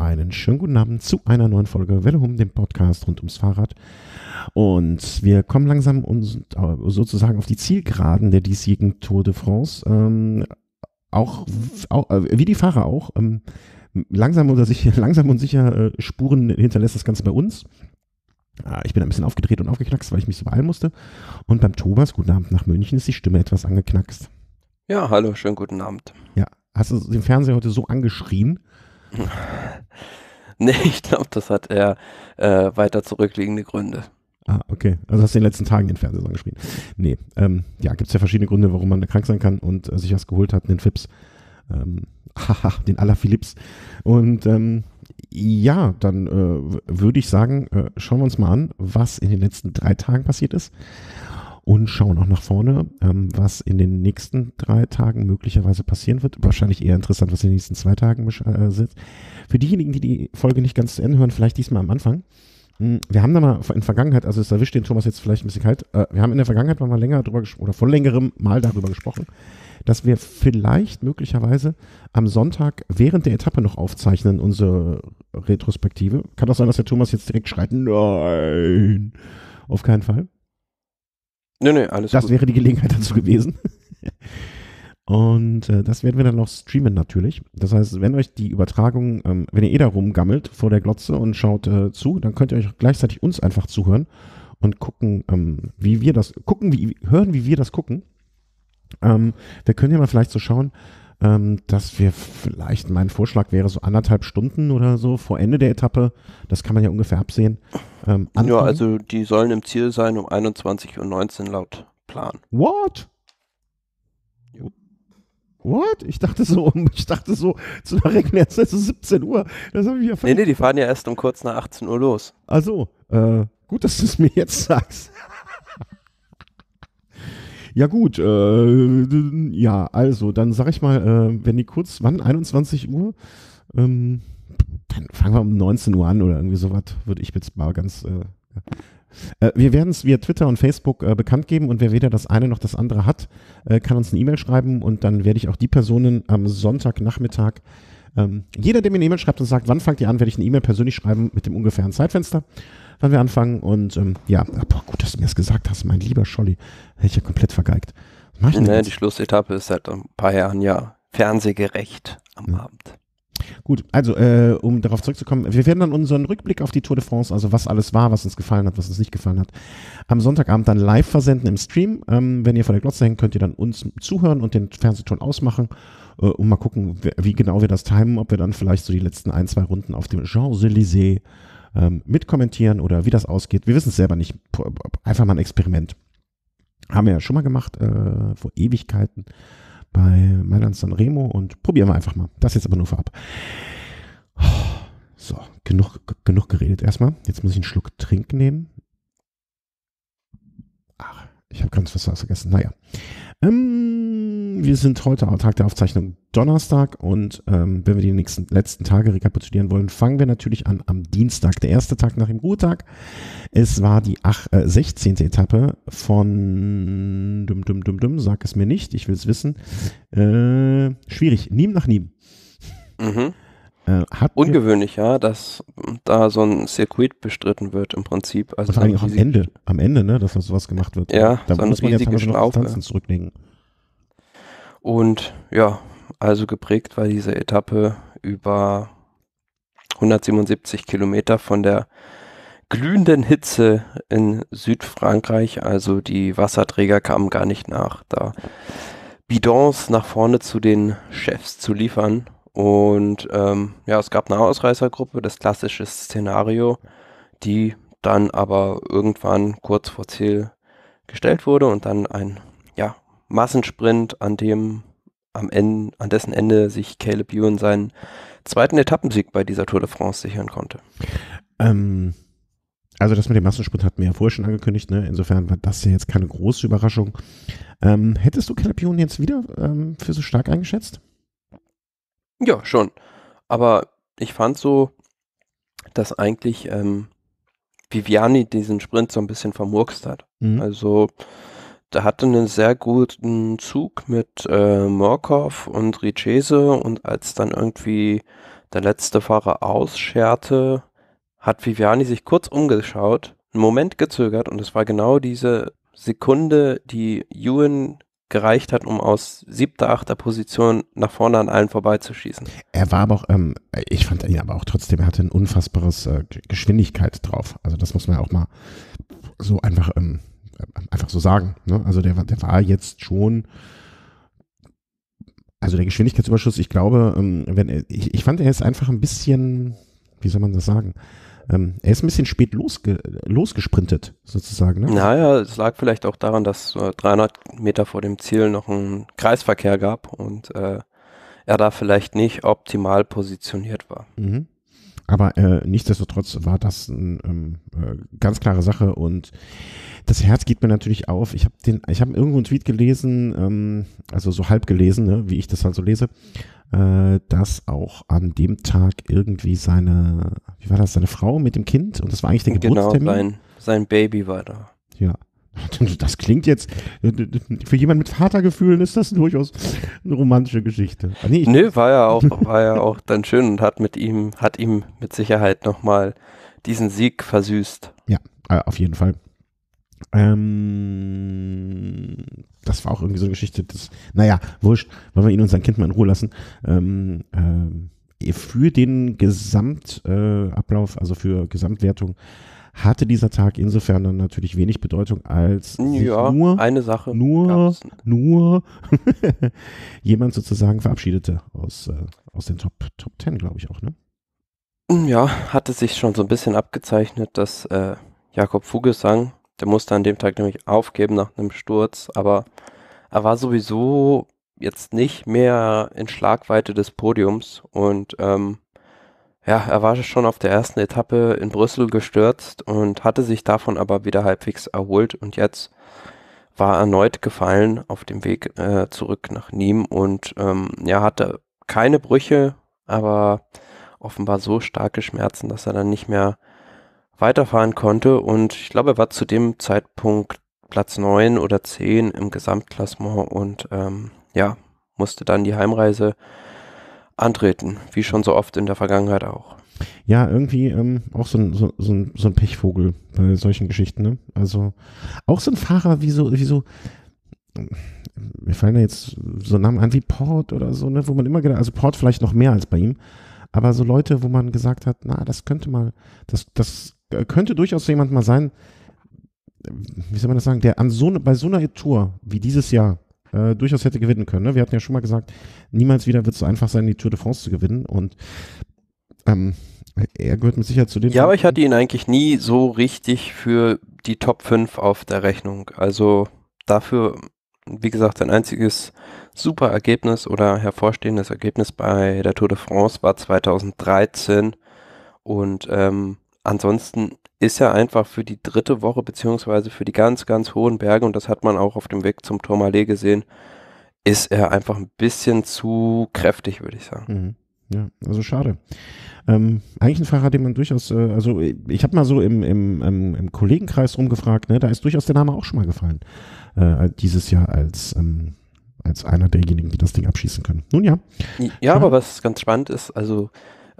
Einen schönen guten Abend zu einer neuen Folge Velehum, dem Podcast rund ums Fahrrad. Und wir kommen langsam uns, äh, sozusagen auf die Zielgeraden der diesjährigen Tour de France. Ähm, auch, auch, äh, wie die Fahrer auch, ähm, langsam, oder sich, langsam und sicher äh, Spuren hinterlässt das Ganze bei uns. Ah, ich bin ein bisschen aufgedreht und aufgeknackst, weil ich mich so beeilen musste. Und beim Thomas, guten Abend nach München, ist die Stimme etwas angeknackst. Ja, hallo, schönen guten Abend. Ja, hast du den Fernseher heute so angeschrien, nee, ich glaube, das hat eher äh, weiter zurückliegende Gründe. Ah, okay. Also hast du in den letzten Tagen den Fernseher gespielt. Nee, ähm, ja, gibt es ja verschiedene Gründe, warum man krank sein kann und äh, sich was geholt hat, den Philips. Ähm, haha, den aller Philips. Und ähm, ja, dann äh, würde ich sagen, äh, schauen wir uns mal an, was in den letzten drei Tagen passiert ist und schauen auch nach vorne, ähm, was in den nächsten drei Tagen möglicherweise passieren wird. Wahrscheinlich eher interessant, was in den nächsten zwei Tagen äh, sitzt. Für diejenigen, die die Folge nicht ganz zu Ende hören, vielleicht diesmal am Anfang. Hm, wir haben da mal in Vergangenheit, also es erwischt den Thomas jetzt vielleicht ein bisschen kalt, äh, wir haben in der Vergangenheit mal länger darüber gesprochen, oder von längerem mal darüber gesprochen, dass wir vielleicht möglicherweise am Sonntag während der Etappe noch aufzeichnen, unsere Retrospektive. Kann auch sein, dass der Thomas jetzt direkt schreit, nein, auf keinen Fall. Nö, nö, alles Das gut. wäre die Gelegenheit dazu gewesen. Und äh, das werden wir dann noch streamen natürlich. Das heißt, wenn euch die Übertragung, ähm, wenn ihr eh da rumgammelt vor der Glotze und schaut äh, zu, dann könnt ihr euch gleichzeitig uns einfach zuhören und gucken, ähm, wie wir das gucken, wie hören, wie wir das gucken. Ähm, wir können ja mal vielleicht so schauen, ähm, dass wir vielleicht, mein Vorschlag wäre so anderthalb Stunden oder so vor Ende der Etappe, das kann man ja ungefähr absehen. Ähm, ja, also die sollen im Ziel sein um 21.19 Uhr laut Plan. What? What? Ich dachte so, ich dachte so, zu der regulären Zeit so 17 Uhr. Das ich ja Nee, nee, die fahren ja erst um kurz nach 18 Uhr los. Also, äh, gut, dass du es mir jetzt sagst. Ja gut, äh, ja, also dann sag ich mal, äh, wenn die kurz, wann? 21 Uhr? Ähm, dann fangen wir um 19 Uhr an oder irgendwie sowas, würde ich jetzt mal ganz... Äh, äh, wir werden es via Twitter und Facebook äh, bekannt geben und wer weder das eine noch das andere hat, äh, kann uns eine E-Mail schreiben und dann werde ich auch die Personen am Sonntagnachmittag äh, ähm, jeder, der mir eine E-Mail schreibt und sagt, wann fangt ihr an, werde ich eine E-Mail persönlich schreiben mit dem ungefähren Zeitfenster, wann wir anfangen. Und ähm, ja, boah, gut, dass du mir das gesagt hast, mein lieber Scholli. Hätte ich ja komplett vergeigt. Was mach nee, die Schlussetappe ist seit ein paar Jahren ja fernsehgerecht am ja. Abend. Gut, also äh, um darauf zurückzukommen, wir werden dann unseren Rückblick auf die Tour de France, also was alles war, was uns gefallen hat, was uns nicht gefallen hat, am Sonntagabend dann live versenden im Stream. Ähm, wenn ihr vor der Glotze hängt, könnt ihr dann uns zuhören und den Fernsehton ausmachen äh, und mal gucken, wie genau wir das timen, ob wir dann vielleicht so die letzten ein, zwei Runden auf dem Champs-Élysées ähm, mitkommentieren oder wie das ausgeht. Wir wissen es selber nicht. Einfach mal ein Experiment. Haben wir ja schon mal gemacht, äh, vor Ewigkeiten bei Mailand Sanremo und probieren wir einfach mal. Das jetzt aber nur vorab. So, genug, genug geredet erstmal. Jetzt muss ich einen Schluck Trink nehmen. Ach, ich habe ganz was vergessen. Naja. Ähm, wir sind heute am Tag der Aufzeichnung Donnerstag und ähm, wenn wir die nächsten letzten Tage rekapitulieren wollen, fangen wir natürlich an am Dienstag, der erste Tag nach dem Ruhetag. Es war die ach, äh, 16. Etappe von dum dum dum dum, sag es mir nicht, ich will es wissen. Äh, schwierig, Niem nach Niem. Mhm. Äh, Ungewöhnlich, ja, dass da so ein Circuit bestritten wird im Prinzip. Also und vor allem auch am Ende, am Ende, ne, dass sowas gemacht wird. Ja, ne? da so muss man jetzt teilweise noch Distanzen zurücklegen. Und ja, also geprägt war diese Etappe über 177 Kilometer von der glühenden Hitze in Südfrankreich. Also die Wasserträger kamen gar nicht nach, da Bidons nach vorne zu den Chefs zu liefern. Und ähm, ja, es gab eine Ausreißergruppe, das klassische Szenario, die dann aber irgendwann kurz vor Ziel gestellt wurde und dann ein Massensprint, an dem am Ende, an dessen Ende sich Caleb Ewan seinen zweiten Etappensieg bei dieser Tour de France sichern konnte. Ähm, also das mit dem Massensprint hatten wir ja vorher schon angekündigt, ne? insofern war das ja jetzt keine große Überraschung. Ähm, hättest du Caleb Ewan jetzt wieder ähm, für so stark eingeschätzt? Ja, schon. Aber ich fand so, dass eigentlich ähm, Viviani diesen Sprint so ein bisschen vermurkst hat. Mhm. Also der hatte einen sehr guten Zug mit äh, Morkov und Richese und als dann irgendwie der letzte Fahrer ausscherte, hat Viviani sich kurz umgeschaut, einen Moment gezögert und es war genau diese Sekunde, die Ewan gereicht hat, um aus siebter, achter Position nach vorne an allen vorbeizuschießen. Er war aber auch, ähm, ich fand ihn aber auch trotzdem, er hatte ein unfassbares äh, Geschwindigkeit drauf. Also das muss man ja auch mal so einfach ähm, einfach so sagen. Ne? Also der, der war jetzt schon, also der Geschwindigkeitsüberschuss, ich glaube, ähm, wenn ich, ich fand, er ist einfach ein bisschen, wie soll man das sagen? Ähm, er ist ein bisschen spät losge losgesprintet, sozusagen. Ne? Naja, es lag vielleicht auch daran, dass äh, 300 Meter vor dem Ziel noch einen Kreisverkehr gab und äh, er da vielleicht nicht optimal positioniert war. Mhm. Aber äh, nichtsdestotrotz war das eine ähm, äh, ganz klare Sache und das Herz geht mir natürlich auf. Ich habe den, irgendwo einen Tweet gelesen, ähm, also so halb gelesen, ne, wie ich das halt so lese, äh, dass auch an dem Tag irgendwie seine, wie war das, seine Frau mit dem Kind und das war eigentlich der genau, Geburtstermin. Sein, sein Baby war da. Ja. Das klingt jetzt, für jemanden mit Vatergefühlen ist das durchaus eine romantische Geschichte. Ah, nee, Nö, war ja auch, war ja auch dann schön und hat mit ihm, hat ihm mit Sicherheit nochmal diesen Sieg versüßt. Ja, äh, auf jeden Fall. Ähm, das war auch irgendwie so eine Geschichte, das, naja, wurscht, wollen wir ihn und sein Kind mal in Ruhe lassen. Ähm, ähm, für den Gesamtablauf, äh, also für Gesamtwertung, hatte dieser Tag insofern dann natürlich wenig Bedeutung, als ja, nur, eine Sache nur, nur jemand sozusagen verabschiedete aus, äh, aus den Top, Top Ten, glaube ich auch, ne? Ja, hatte sich schon so ein bisschen abgezeichnet, dass äh, Jakob Fugesang, der musste an dem Tag nämlich aufgeben nach einem Sturz, aber er war sowieso jetzt nicht mehr in Schlagweite des Podiums und ähm, ja, er war schon auf der ersten Etappe in Brüssel gestürzt und hatte sich davon aber wieder halbwegs erholt und jetzt war erneut gefallen auf dem Weg äh, zurück nach Nîmes und ähm, ja, hatte keine Brüche, aber offenbar so starke Schmerzen, dass er dann nicht mehr weiterfahren konnte und ich glaube, er war zu dem Zeitpunkt Platz 9 oder 10 im Gesamtklassement und ähm, ja, musste dann die Heimreise äh, antreten, wie schon so oft in der Vergangenheit auch. Ja, irgendwie ähm, auch so ein, so, so, ein, so ein Pechvogel bei solchen Geschichten. Ne? Also auch so ein Fahrer wie so, wie so, ähm, mir fallen da jetzt so Namen an wie Port oder so, ne? wo man immer gedacht, also Port vielleicht noch mehr als bei ihm, aber so Leute, wo man gesagt hat, na, das könnte mal, das, das äh, könnte durchaus jemand mal sein, äh, wie soll man das sagen, der an so, ne, bei so einer Tour wie dieses Jahr äh, durchaus hätte gewinnen können. Ne? Wir hatten ja schon mal gesagt, niemals wieder wird es so einfach sein, die Tour de France zu gewinnen. Und ähm, er gehört mit Sicherheit zu den. Ja, aber ich hatte ihn eigentlich nie so richtig für die Top 5 auf der Rechnung. Also dafür, wie gesagt, sein einziges super Ergebnis oder hervorstehendes Ergebnis bei der Tour de France war 2013. Und ähm, ansonsten ist ja einfach für die dritte Woche beziehungsweise für die ganz, ganz hohen Berge, und das hat man auch auf dem Weg zum Tourmalet gesehen, ist er einfach ein bisschen zu kräftig, würde ich sagen. Mhm. Ja, also schade. Ähm, eigentlich ein Fahrer, den man durchaus, äh, also ich habe mal so im, im, im, ähm, im, Kollegenkreis rumgefragt, ne, da ist durchaus der Name auch schon mal gefallen, äh, dieses Jahr als, ähm, als einer derjenigen, die das Ding abschießen können. Nun ja. Ja, ja. aber was ganz spannend ist, also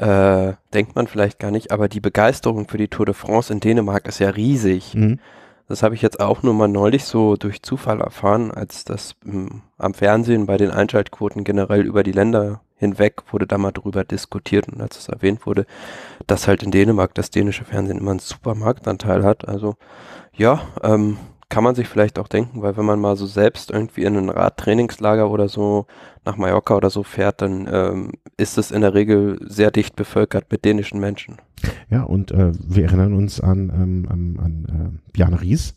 äh, denkt man vielleicht gar nicht, aber die Begeisterung für die Tour de France in Dänemark ist ja riesig. Mhm. Das habe ich jetzt auch nur mal neulich so durch Zufall erfahren, als das m, hm, am Fernsehen bei den Einschaltquoten generell über die Länder hinweg wurde da mal drüber diskutiert und als es erwähnt wurde, dass halt in Dänemark das dänische Fernsehen immer einen super Marktanteil hat. Also ja, ähm, kann man sich vielleicht auch denken, weil wenn man mal so selbst irgendwie in ein Radtrainingslager oder so nach Mallorca oder so fährt, dann ähm, ist es in der Regel sehr dicht bevölkert mit dänischen Menschen. Ja, und äh, wir erinnern uns an, ähm, an, an äh, Bjarne Ries.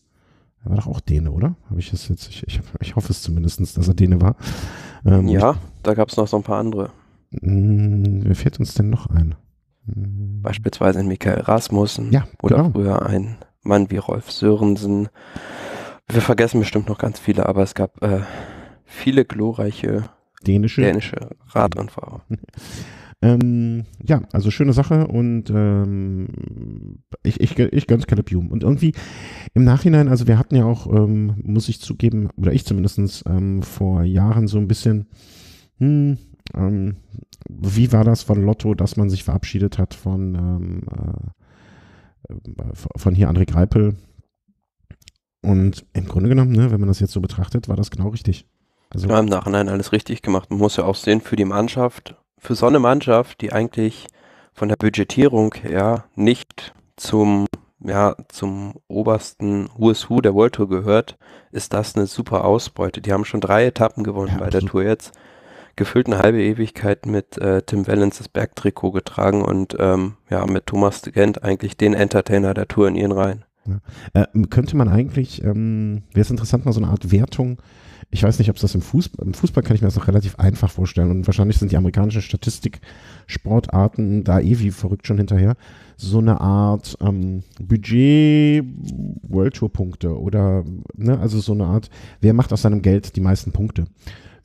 Er war doch auch Däne, oder? Habe ich das jetzt? Ich, ich, ich hoffe es zumindest, dass er Däne war. Ähm, ja, da gab es noch so ein paar andere. Mh, hm, wer fährt uns denn noch ein? Hm. Beispielsweise ein Michael Rasmussen ja, oder genau. früher ein Mann wie Rolf Sörensen. Wir vergessen bestimmt noch ganz viele, aber es gab äh, viele glorreiche dänische, dänische Radrennfahrer. Ähm, ja, also schöne Sache und ähm, ich, ich, ich ganz Calabium. Und irgendwie im Nachhinein, also wir hatten ja auch, ähm, muss ich zugeben, oder ich zumindestens ähm, vor Jahren so ein bisschen, hm, ähm, wie war das von Lotto, dass man sich verabschiedet hat von ähm, äh, äh, von hier André Greipel. Und im Grunde genommen, ne, wenn man das jetzt so betrachtet, war das genau richtig. Also genau, im Nachhinein alles richtig gemacht. Man muss ja auch sehen, für die Mannschaft, für so eine Mannschaft, die eigentlich von der Budgetierung her nicht zum, ja, zum obersten USU der World Tour gehört, ist das eine super Ausbeute. Die haben schon drei Etappen gewonnen ja, bei der Tour jetzt gefühlt eine halbe Ewigkeit mit äh, Tim das Bergtrikot getragen und ähm, ja, mit Thomas de Gent eigentlich den Entertainer der Tour in ihren Reihen. Ja. Äh, könnte man eigentlich, ähm, wäre es interessant, mal so eine Art Wertung. Ich weiß nicht, ob es das im Fußball, im Fußball kann ich mir das noch relativ einfach vorstellen und wahrscheinlich sind die amerikanischen Statistik-Sportarten da eh wie verrückt schon hinterher. So eine Art ähm, Budget-World Tour-Punkte oder, ne, also so eine Art, wer macht aus seinem Geld die meisten Punkte?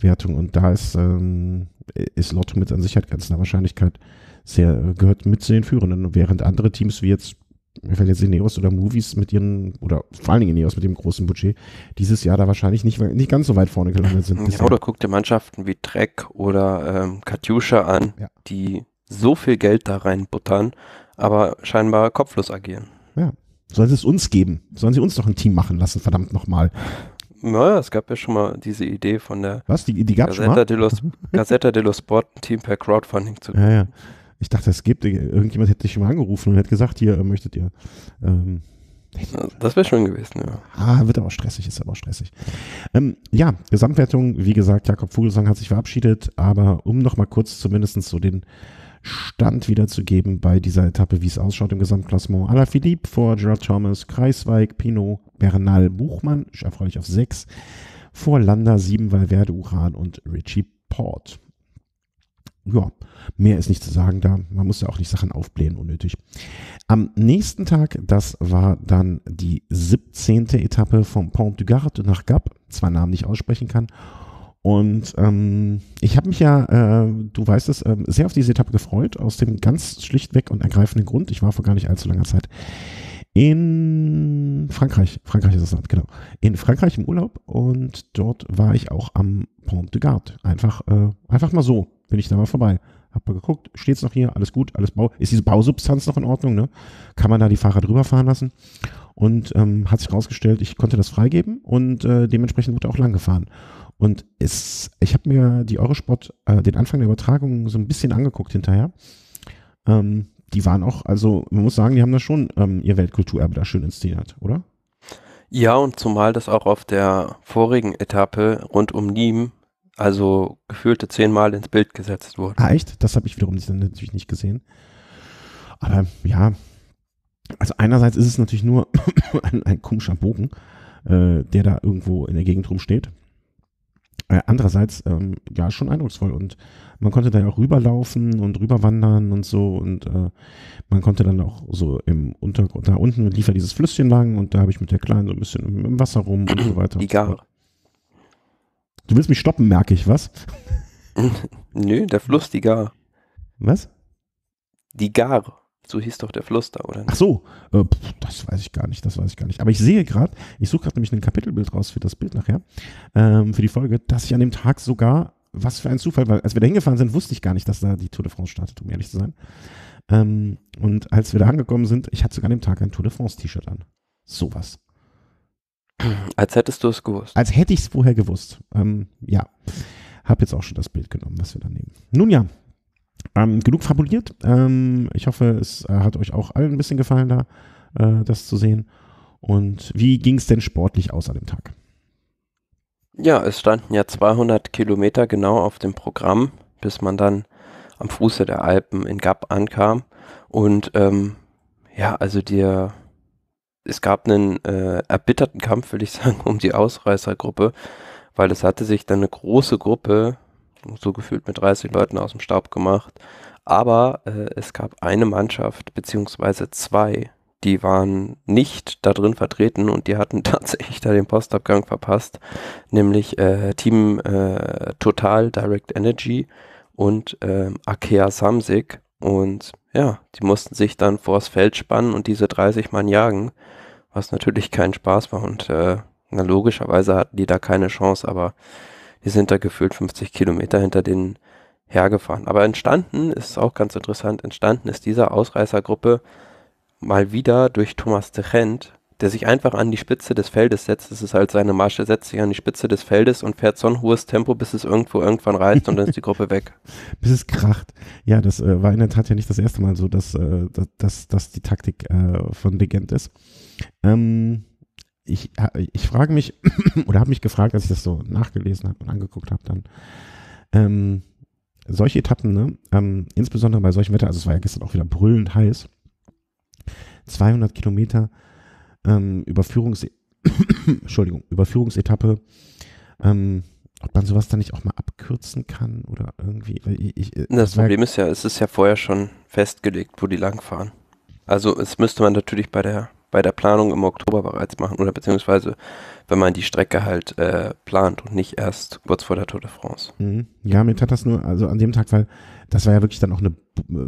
Wertung. Und da ist, ähm, ist Lotto mit an Sicherheit ganz einer Wahrscheinlichkeit sehr, äh, gehört mit zu den Führenden. Während andere Teams wie jetzt, mir fällt jetzt Ineos oder Movies mit ihren, oder vor allen Dingen Ineos mit dem großen Budget, dieses Jahr da wahrscheinlich nicht, nicht ganz so weit vorne gelandet sind. Ja, oder guck dir Mannschaften wie Trek oder ähm, Katjuscha an, ja. die so viel Geld da reinbuttern, aber scheinbar kopflos agieren. Ja. Sollen sie es uns geben? Sollen sie uns doch ein Team machen lassen, verdammt nochmal naja, es gab ja schon mal diese Idee von der Was, die, die gab's Gazzetta, dello, Gazzetta dello Sport, ein Team per Crowdfunding zu ja, ja. Ich dachte, es gibt, irgendjemand hätte dich schon mal angerufen und hätte gesagt, hier, äh, möchtet ihr. Ähm, das wäre schön gewesen, ja. Ah, wird aber stressig, ist aber stressig. Ähm, ja, Gesamtwertung, wie gesagt, Jakob Fugelsang hat sich verabschiedet, aber um nochmal kurz zumindest so den Stand wiederzugeben bei dieser Etappe, wie es ausschaut im Gesamtklassement. Alaphilippe vor Gerard Thomas, Kreisweig, Pinot, Bernal, Buchmann, ich erfreulich auf 6, vor Landa 7, Valverde, Uran und Richie Port. Ja, mehr ist nicht zu sagen da. Man muss ja auch nicht Sachen aufblähen, unnötig. Am nächsten Tag, das war dann die 17. Etappe vom Pont du Gard nach Gap, zwei Namen nicht aussprechen kann und ähm, ich habe mich ja, äh, du weißt es, äh, sehr auf diese Etappe gefreut, aus dem ganz schlichtweg und ergreifenden Grund. Ich war vor gar nicht allzu langer Zeit in Frankreich. Frankreich ist das Land, genau. In Frankreich im Urlaub und dort war ich auch am Pont de Garde. Einfach, äh, einfach mal so bin ich da mal vorbei. Hab mal geguckt, steht es noch hier, alles gut, alles Bau. Ist diese Bausubstanz noch in Ordnung, ne? Kann man da die Fahrer drüber fahren lassen? Und ähm, hat sich rausgestellt, ich konnte das freigeben und äh, dementsprechend wurde auch lang gefahren. Und es, ich habe mir die Eurosport, äh, den Anfang der Übertragung so ein bisschen angeguckt hinterher. Ähm, die waren auch, also man muss sagen, die haben da schon ähm, ihr Weltkulturerbe da schön inszeniert, oder? Ja, und zumal das auch auf der vorigen Etappe rund um Niem, also gefühlte zehnmal ins Bild gesetzt wurde. Ah, echt? Das habe ich wiederum natürlich nicht gesehen. Aber ja, also einerseits ist es natürlich nur ein, ein komischer Bogen, äh, der da irgendwo in der Gegend rumsteht. Äh, andererseits, ähm, ja, schon eindrucksvoll. Und man konnte da ja auch rüberlaufen und rüberwandern und so. Und äh, man konnte dann auch so im Untergrund, da unten lief ja dieses Flüsschen lang und da habe ich mit der Kleinen so ein bisschen im, Wasser rum und so weiter. Die Gare. Du willst mich stoppen, merke ich, was? Nö, der Fluss, die Gare. Was? Die Gare. So hieß doch der Fluss da, oder? Nicht? Ach so, äh, pff, das weiß ich gar nicht, das weiß ich gar nicht. Aber ich sehe gerade, ich suche gerade nämlich ein Kapitelbild raus für das Bild nachher, ähm, für die Folge, dass ich an dem Tag sogar, was für ein Zufall, weil als wir da hingefahren sind, wusste ich gar nicht, dass da die Tour de France startet, um ehrlich zu sein. Ähm, und als wir da angekommen sind, ich hatte sogar an dem Tag ein Tour de France-T-Shirt an. Sowas. Als hättest du es gewusst. Als hätte ich es vorher gewusst. Ähm, ja. Hab jetzt auch schon das Bild genommen, was wir da nehmen. Nun ja, ähm, genug fabuliert. Ähm, ich hoffe, es äh, hat euch auch allen ein bisschen gefallen, da äh, das zu sehen. Und wie ging es denn sportlich aus an dem Tag? Ja, es standen ja 200 Kilometer genau auf dem Programm, bis man dann am Fuße der Alpen in Gap ankam. Und ähm, ja, also der, es gab einen äh, erbitterten Kampf, würde ich sagen, um die Ausreißergruppe, weil es hatte sich dann eine große Gruppe so gefühlt mit 30 Leuten aus dem Stab gemacht. Aber äh, es gab eine Mannschaft, beziehungsweise zwei, die waren nicht da drin vertreten und die hatten tatsächlich da den Postabgang verpasst, nämlich äh, Team äh, Total Direct Energy und äh, Akea Samsig. Und ja, die mussten sich dann vors Feld spannen und diese 30 Mann jagen, was natürlich kein Spaß war. Und äh, na, logischerweise hatten die da keine Chance, aber die sind da gefühlt 50 Kilometer hinter denen hergefahren. Aber entstanden ist auch ganz interessant, entstanden ist diese Ausreißergruppe mal wieder durch Thomas de Gent, der sich einfach an die Spitze des Feldes setzt. Das ist halt seine Masche, setzt sich an die Spitze des Feldes und fährt so ein hohes Tempo, bis es irgendwo irgendwann reißt und dann ist die Gruppe weg. bis es kracht. Ja, das äh, war in der Tat ja nicht das erste Mal so, dass, äh, dass, dass die Taktik äh, von Legend ist. Ähm, ich, ich frage mich oder habe mich gefragt, als ich das so nachgelesen habe und angeguckt habe, dann ähm, solche Etappen, ne, ähm, insbesondere bei solchem Wetter, also es war ja gestern auch wieder brüllend heiß, 200 Kilometer ähm, Überführungs Entschuldigung, Überführungsetappe, ähm, ob man sowas dann nicht auch mal abkürzen kann oder irgendwie. Ich, ich, äh, das Problem ist ja, es ist ja vorher schon festgelegt, wo die langfahren. Also es müsste man natürlich bei der bei der Planung im Oktober bereits machen oder beziehungsweise wenn man die Strecke halt äh, plant und nicht erst kurz vor der Tour de France. Mhm. Ja, mir tat das nur, also an dem Tag, weil das war ja wirklich dann auch eine,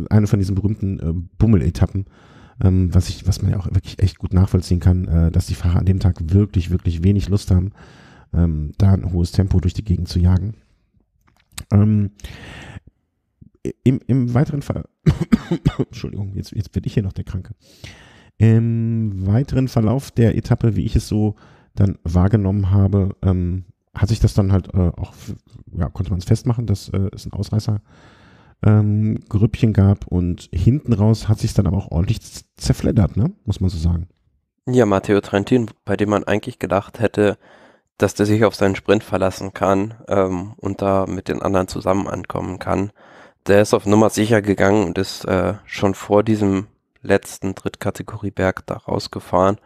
eine von diesen berühmten äh, Bummel-Etappen, ähm, was ich, was man ja auch wirklich echt gut nachvollziehen kann, äh, dass die Fahrer an dem Tag wirklich, wirklich wenig Lust haben, ähm, da ein hohes Tempo durch die Gegend zu jagen. Ähm, im, Im weiteren Fall, Entschuldigung, jetzt, jetzt bin ich hier noch der Kranke. Im weiteren Verlauf der Etappe, wie ich es so dann wahrgenommen habe, ähm, hat sich das dann halt äh, auch, ja, konnte man es festmachen, dass äh, es ein Ausreißer ähm, Grüppchen gab und hinten raus hat sich dann aber auch ordentlich zerfleddert, ne? muss man so sagen. Ja, Matteo Trentin, bei dem man eigentlich gedacht hätte, dass der sich auf seinen Sprint verlassen kann ähm, und da mit den anderen zusammen ankommen kann. Der ist auf Nummer sicher gegangen und ist äh, schon vor diesem letzten Drittkategorie Berg da rausgefahren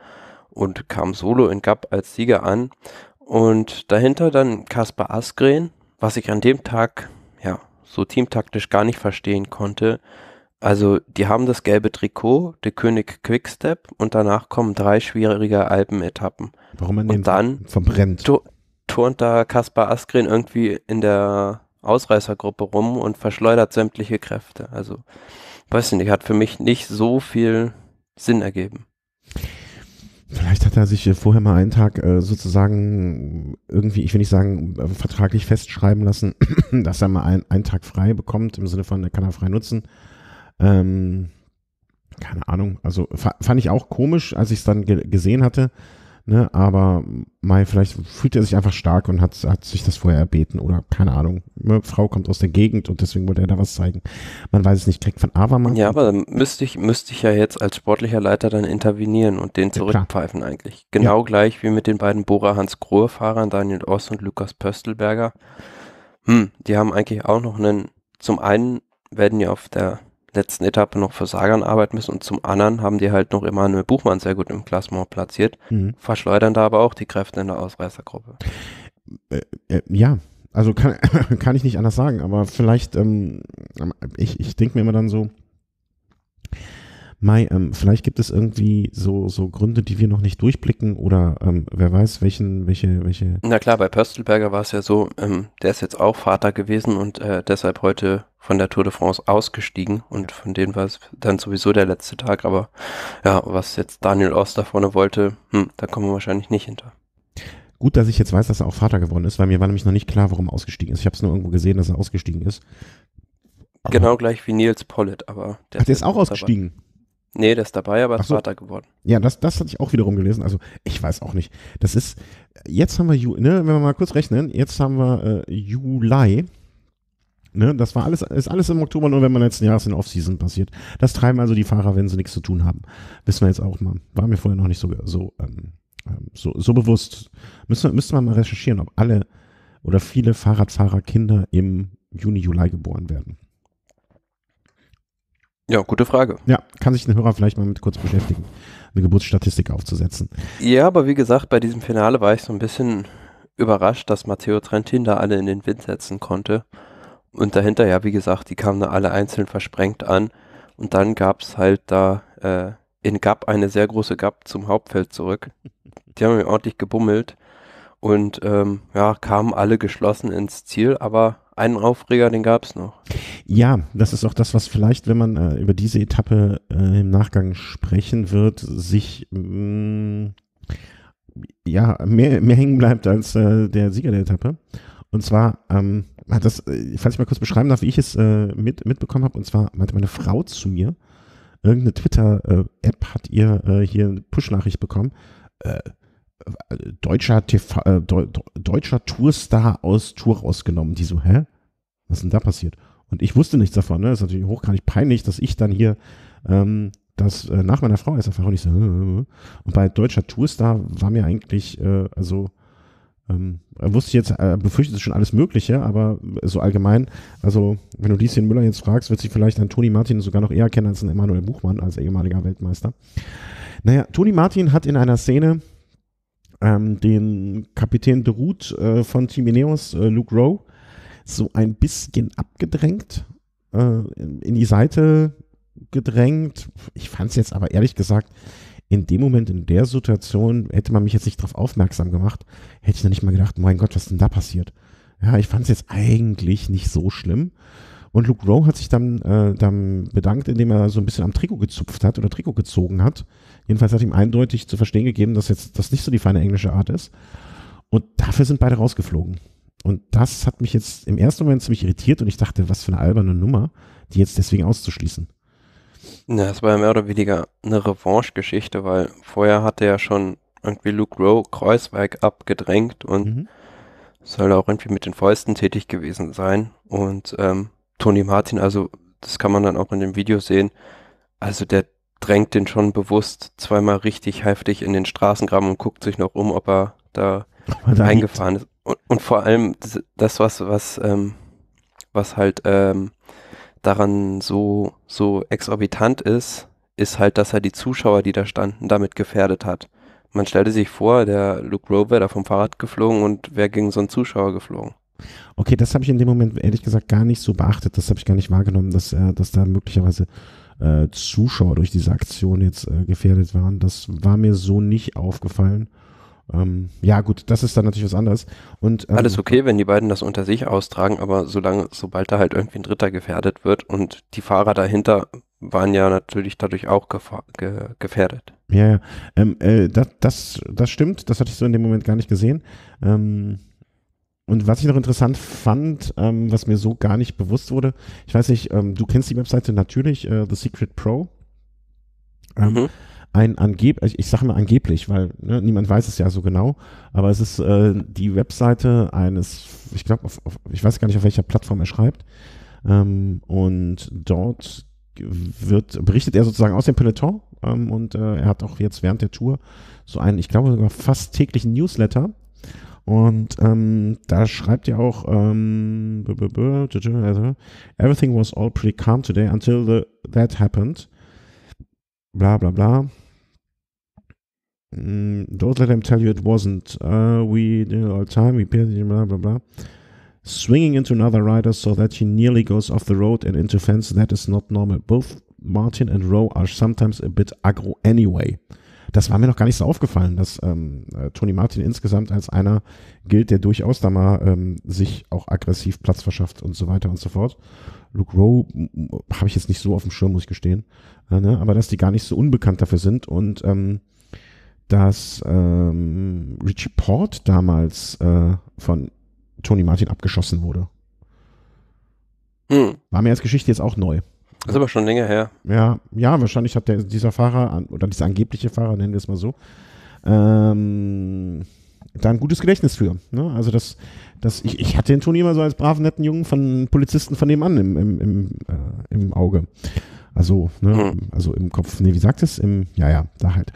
und kam solo in Gap als Sieger an. Und dahinter dann Kaspar Asgren, was ich an dem Tag ja so teamtaktisch gar nicht verstehen konnte. Also, die haben das gelbe Trikot, der König Quickstep und danach kommen drei schwierige Alpenetappen. Warum man den und dann verbrennt? Tu turnt da Kaspar Askren irgendwie in der Ausreißergruppe rum und verschleudert sämtliche Kräfte. Also, weiß ich nicht, hat für mich nicht so viel Sinn ergeben. Vielleicht hat er sich äh, vorher mal einen Tag äh, sozusagen irgendwie, ich will nicht sagen, äh, vertraglich festschreiben lassen, dass er mal ein, einen Tag frei bekommt, im Sinne von, er kann er frei nutzen. Ähm, keine Ahnung. Also fand ich auch komisch, als ich es dann ge gesehen hatte, Ne? Aber Mai, vielleicht fühlt er sich einfach stark und hat, hat sich das vorher erbeten oder keine Ahnung. Eine Frau kommt aus der Gegend und deswegen wollte er da was zeigen. Man weiß es nicht kriegt von Avermann. Ja, aber dann müsste ich, müsste ich ja jetzt als sportlicher Leiter dann intervenieren und den zurückpfeifen ja, eigentlich. Genau ja. gleich wie mit den beiden Bora Hans Grohe-Fahrern, Daniel Oss und Lukas Pöstelberger. Hm, die haben eigentlich auch noch einen, zum einen werden ja auf der letzten Etappe noch für Sagan arbeiten müssen und zum anderen haben die halt noch Emanuel Buchmann sehr gut im Klassement platziert, mhm. verschleudern da aber auch die Kräfte in der Ausreißergruppe. Äh, äh, ja, also kann, kann ich nicht anders sagen, aber vielleicht, ähm, ich, ich denke mir immer dann so, Mai, ähm, vielleicht gibt es irgendwie so, so Gründe, die wir noch nicht durchblicken oder ähm, wer weiß, welchen, welche, welche. Na klar, bei Pöstelberger war es ja so, ähm, der ist jetzt auch Vater gewesen und äh, deshalb heute von der Tour de France ausgestiegen und von denen war es dann sowieso der letzte Tag, aber ja, was jetzt Daniel Ost da vorne wollte, hm, da kommen wir wahrscheinlich nicht hinter. Gut, dass ich jetzt weiß, dass er auch Vater geworden ist, weil mir war nämlich noch nicht klar, warum er ausgestiegen ist. Ich habe es nur irgendwo gesehen, dass er ausgestiegen ist. Aber genau gleich wie Nils Pollitt, aber der, Ach, der ist, ist auch ausgestiegen. Dabei. Nee, der ist dabei, aber ist so. Vater geworden. Ja, das, das hatte ich auch wiederum gelesen. Also, ich weiß auch nicht. Das ist, jetzt haben wir, Ju, ne, wenn wir mal kurz rechnen, jetzt haben wir äh, Juli. Ne, das war alles, ist alles im Oktober, nur wenn man letzten Jahres in Offseason passiert. Das treiben also die Fahrer, wenn sie nichts zu tun haben. Wissen wir jetzt auch mal. War mir vorher noch nicht so, so, ähm, ähm, so, so bewusst. Müsste, müsste man mal recherchieren, ob alle oder viele Fahrradfahrer Kinder im Juni, Juli geboren werden. Ja, gute Frage. Ja, kann sich ein Hörer vielleicht mal mit kurz beschäftigen, eine Geburtsstatistik aufzusetzen. Ja, aber wie gesagt, bei diesem Finale war ich so ein bisschen überrascht, dass Matteo Trentin da alle in den Wind setzen konnte. Und dahinter, ja, wie gesagt, die kamen da alle einzeln versprengt an. Und dann gab es halt da äh, in Gap eine sehr große Gap zum Hauptfeld zurück. Die haben ordentlich gebummelt und ähm, ja, kamen alle geschlossen ins Ziel, aber einen Aufreger, den gab es noch. Ja, das ist auch das, was vielleicht, wenn man äh, über diese Etappe äh, im Nachgang sprechen wird, sich mh, mm, ja mehr, mehr hängen bleibt als äh, der Sieger der Etappe. Und zwar ähm, hat das, äh, falls ich mal kurz beschreiben darf, wie ich es äh, mit, mitbekommen habe, und zwar meinte meine Frau zu mir, irgendeine Twitter-App hat ihr äh, hier eine Push-Nachricht bekommen deutscher TV, äh, deutscher Tourstar aus Tour rausgenommen. Die so, hä? Was ist denn da passiert? Und ich wusste nichts davon. Ne? Das ist natürlich hochgradig peinlich, dass ich dann hier ähm, das äh, nach meiner Frau erst erfahren und ich so. Äh, und bei deutscher Tourstar war mir eigentlich, äh, also ähm, wusste ich jetzt, äh, befürchtet schon alles Mögliche, aber äh, so allgemein, also wenn du Lieschen Müller jetzt fragst, wird sie vielleicht an Toni Martin sogar noch eher kennen als an Emanuel Buchmann als ehemaliger Weltmeister. Naja, Toni Martin hat in einer Szene ähm, den Kapitän de Route äh, von Team Ineos, äh, Luke Rowe, so ein bisschen abgedrängt, äh, in, in, die Seite gedrängt. Ich fand es jetzt aber ehrlich gesagt, in dem Moment, in der Situation, hätte man mich jetzt nicht darauf aufmerksam gemacht, hätte ich noch nicht mal gedacht, mein Gott, was denn da passiert? Ja, ich fand es jetzt eigentlich nicht so schlimm. Und Luke Rowe hat sich dann, äh, dann bedankt, indem er so ein bisschen am Trikot gezupft hat oder Trikot gezogen hat. Jedenfalls hat ihm eindeutig zu verstehen gegeben, dass jetzt das nicht so die feine englische Art ist. Und dafür sind beide rausgeflogen. Und das hat mich jetzt im ersten Moment ziemlich irritiert und ich dachte, was für eine alberne Nummer, die jetzt deswegen auszuschließen. Ja, es war ja mehr oder weniger eine Revanche-Geschichte, weil vorher hat er ja schon irgendwie Luke Rowe Kreuzweig abgedrängt und mhm. soll auch irgendwie mit den Fäusten tätig gewesen sein. Und ähm, Tony Martin, also das kann man dann auch in dem Video sehen, also der drängt den schon bewusst zweimal richtig heftig in den Straßengraben und guckt sich noch um, ob er da eingefahren ist. Und, und, vor allem das, was, was, ähm, was halt ähm, daran so, so exorbitant ist, ist halt, dass er die Zuschauer, die da standen, damit gefährdet hat. Man stellte sich vor, der Luke Rowe wäre da vom Fahrrad geflogen und wer gegen so einen Zuschauer geflogen. Okay, das habe ich in dem Moment ehrlich gesagt gar nicht so beachtet. Das habe ich gar nicht wahrgenommen, dass, äh, dass da möglicherweise äh, Zuschauer durch diese Aktion jetzt äh, gefährdet waren. Das war mir so nicht aufgefallen. Ähm, ja, gut, das ist dann natürlich was anderes. Und, ähm, Alles okay, wenn die beiden das unter sich austragen, aber solange, sobald da halt irgendwie ein Dritter gefährdet wird und die Fahrer dahinter waren ja natürlich dadurch auch ge gefährdet. Ja, ja. Ähm, äh, das, das, das stimmt, das hatte ich so in dem Moment gar nicht gesehen. Ähm, und was ich noch interessant fand, ähm, was mir so gar nicht bewusst wurde, ich weiß nicht, ähm, du kennst die Webseite natürlich, äh, The Secret Pro. Ähm, mhm. Ein angeblich, ich sage mal angeblich, weil ne, niemand weiß es ja so genau, aber es ist äh, die Webseite eines, ich glaube, ich weiß gar nicht, auf welcher Plattform er schreibt. Ähm, und dort wird, berichtet er sozusagen aus dem Peloton ähm, und äh, er hat auch jetzt während der Tour so einen, ich glaube sogar fast täglichen Newsletter. Und ähm, da schreibt ja auch, ähm, everything was all pretty calm today until the, that happened. Bla bla bla. Mm, don't let them tell you it wasn't. Uh, we did all the time. We peered, blah blah blah. Swinging into another rider so that he nearly goes off the road and into fence. That is not normal. Both Martin and Roe are sometimes a bit aggro anyway. Das war mir noch gar nicht so aufgefallen, dass ähm, äh, Tony Martin insgesamt als einer gilt, der durchaus da mal ähm, sich auch aggressiv Platz verschafft und so weiter und so fort. Luke Rowe habe ich jetzt nicht so auf dem Schirm, muss ich gestehen. Äh, ne? Aber dass die gar nicht so unbekannt dafür sind und ähm, dass ähm, Richie Port damals äh, von Tony Martin abgeschossen wurde. Hm. War mir als Geschichte jetzt auch neu. Das ist aber schon länger her. Ja, ja, wahrscheinlich hat der, dieser Fahrer, oder dieser angebliche Fahrer, nennen wir es mal so, ähm, da ein gutes Gedächtnis für. Ne? Also das, das, ich, ich hatte den Toni immer so als braven, netten Jungen von Polizisten von nebenan im, im, im, äh, im Auge. Also, ne, hm. also im Kopf, Nee, wie sagt es? Im, ja, ja, da halt.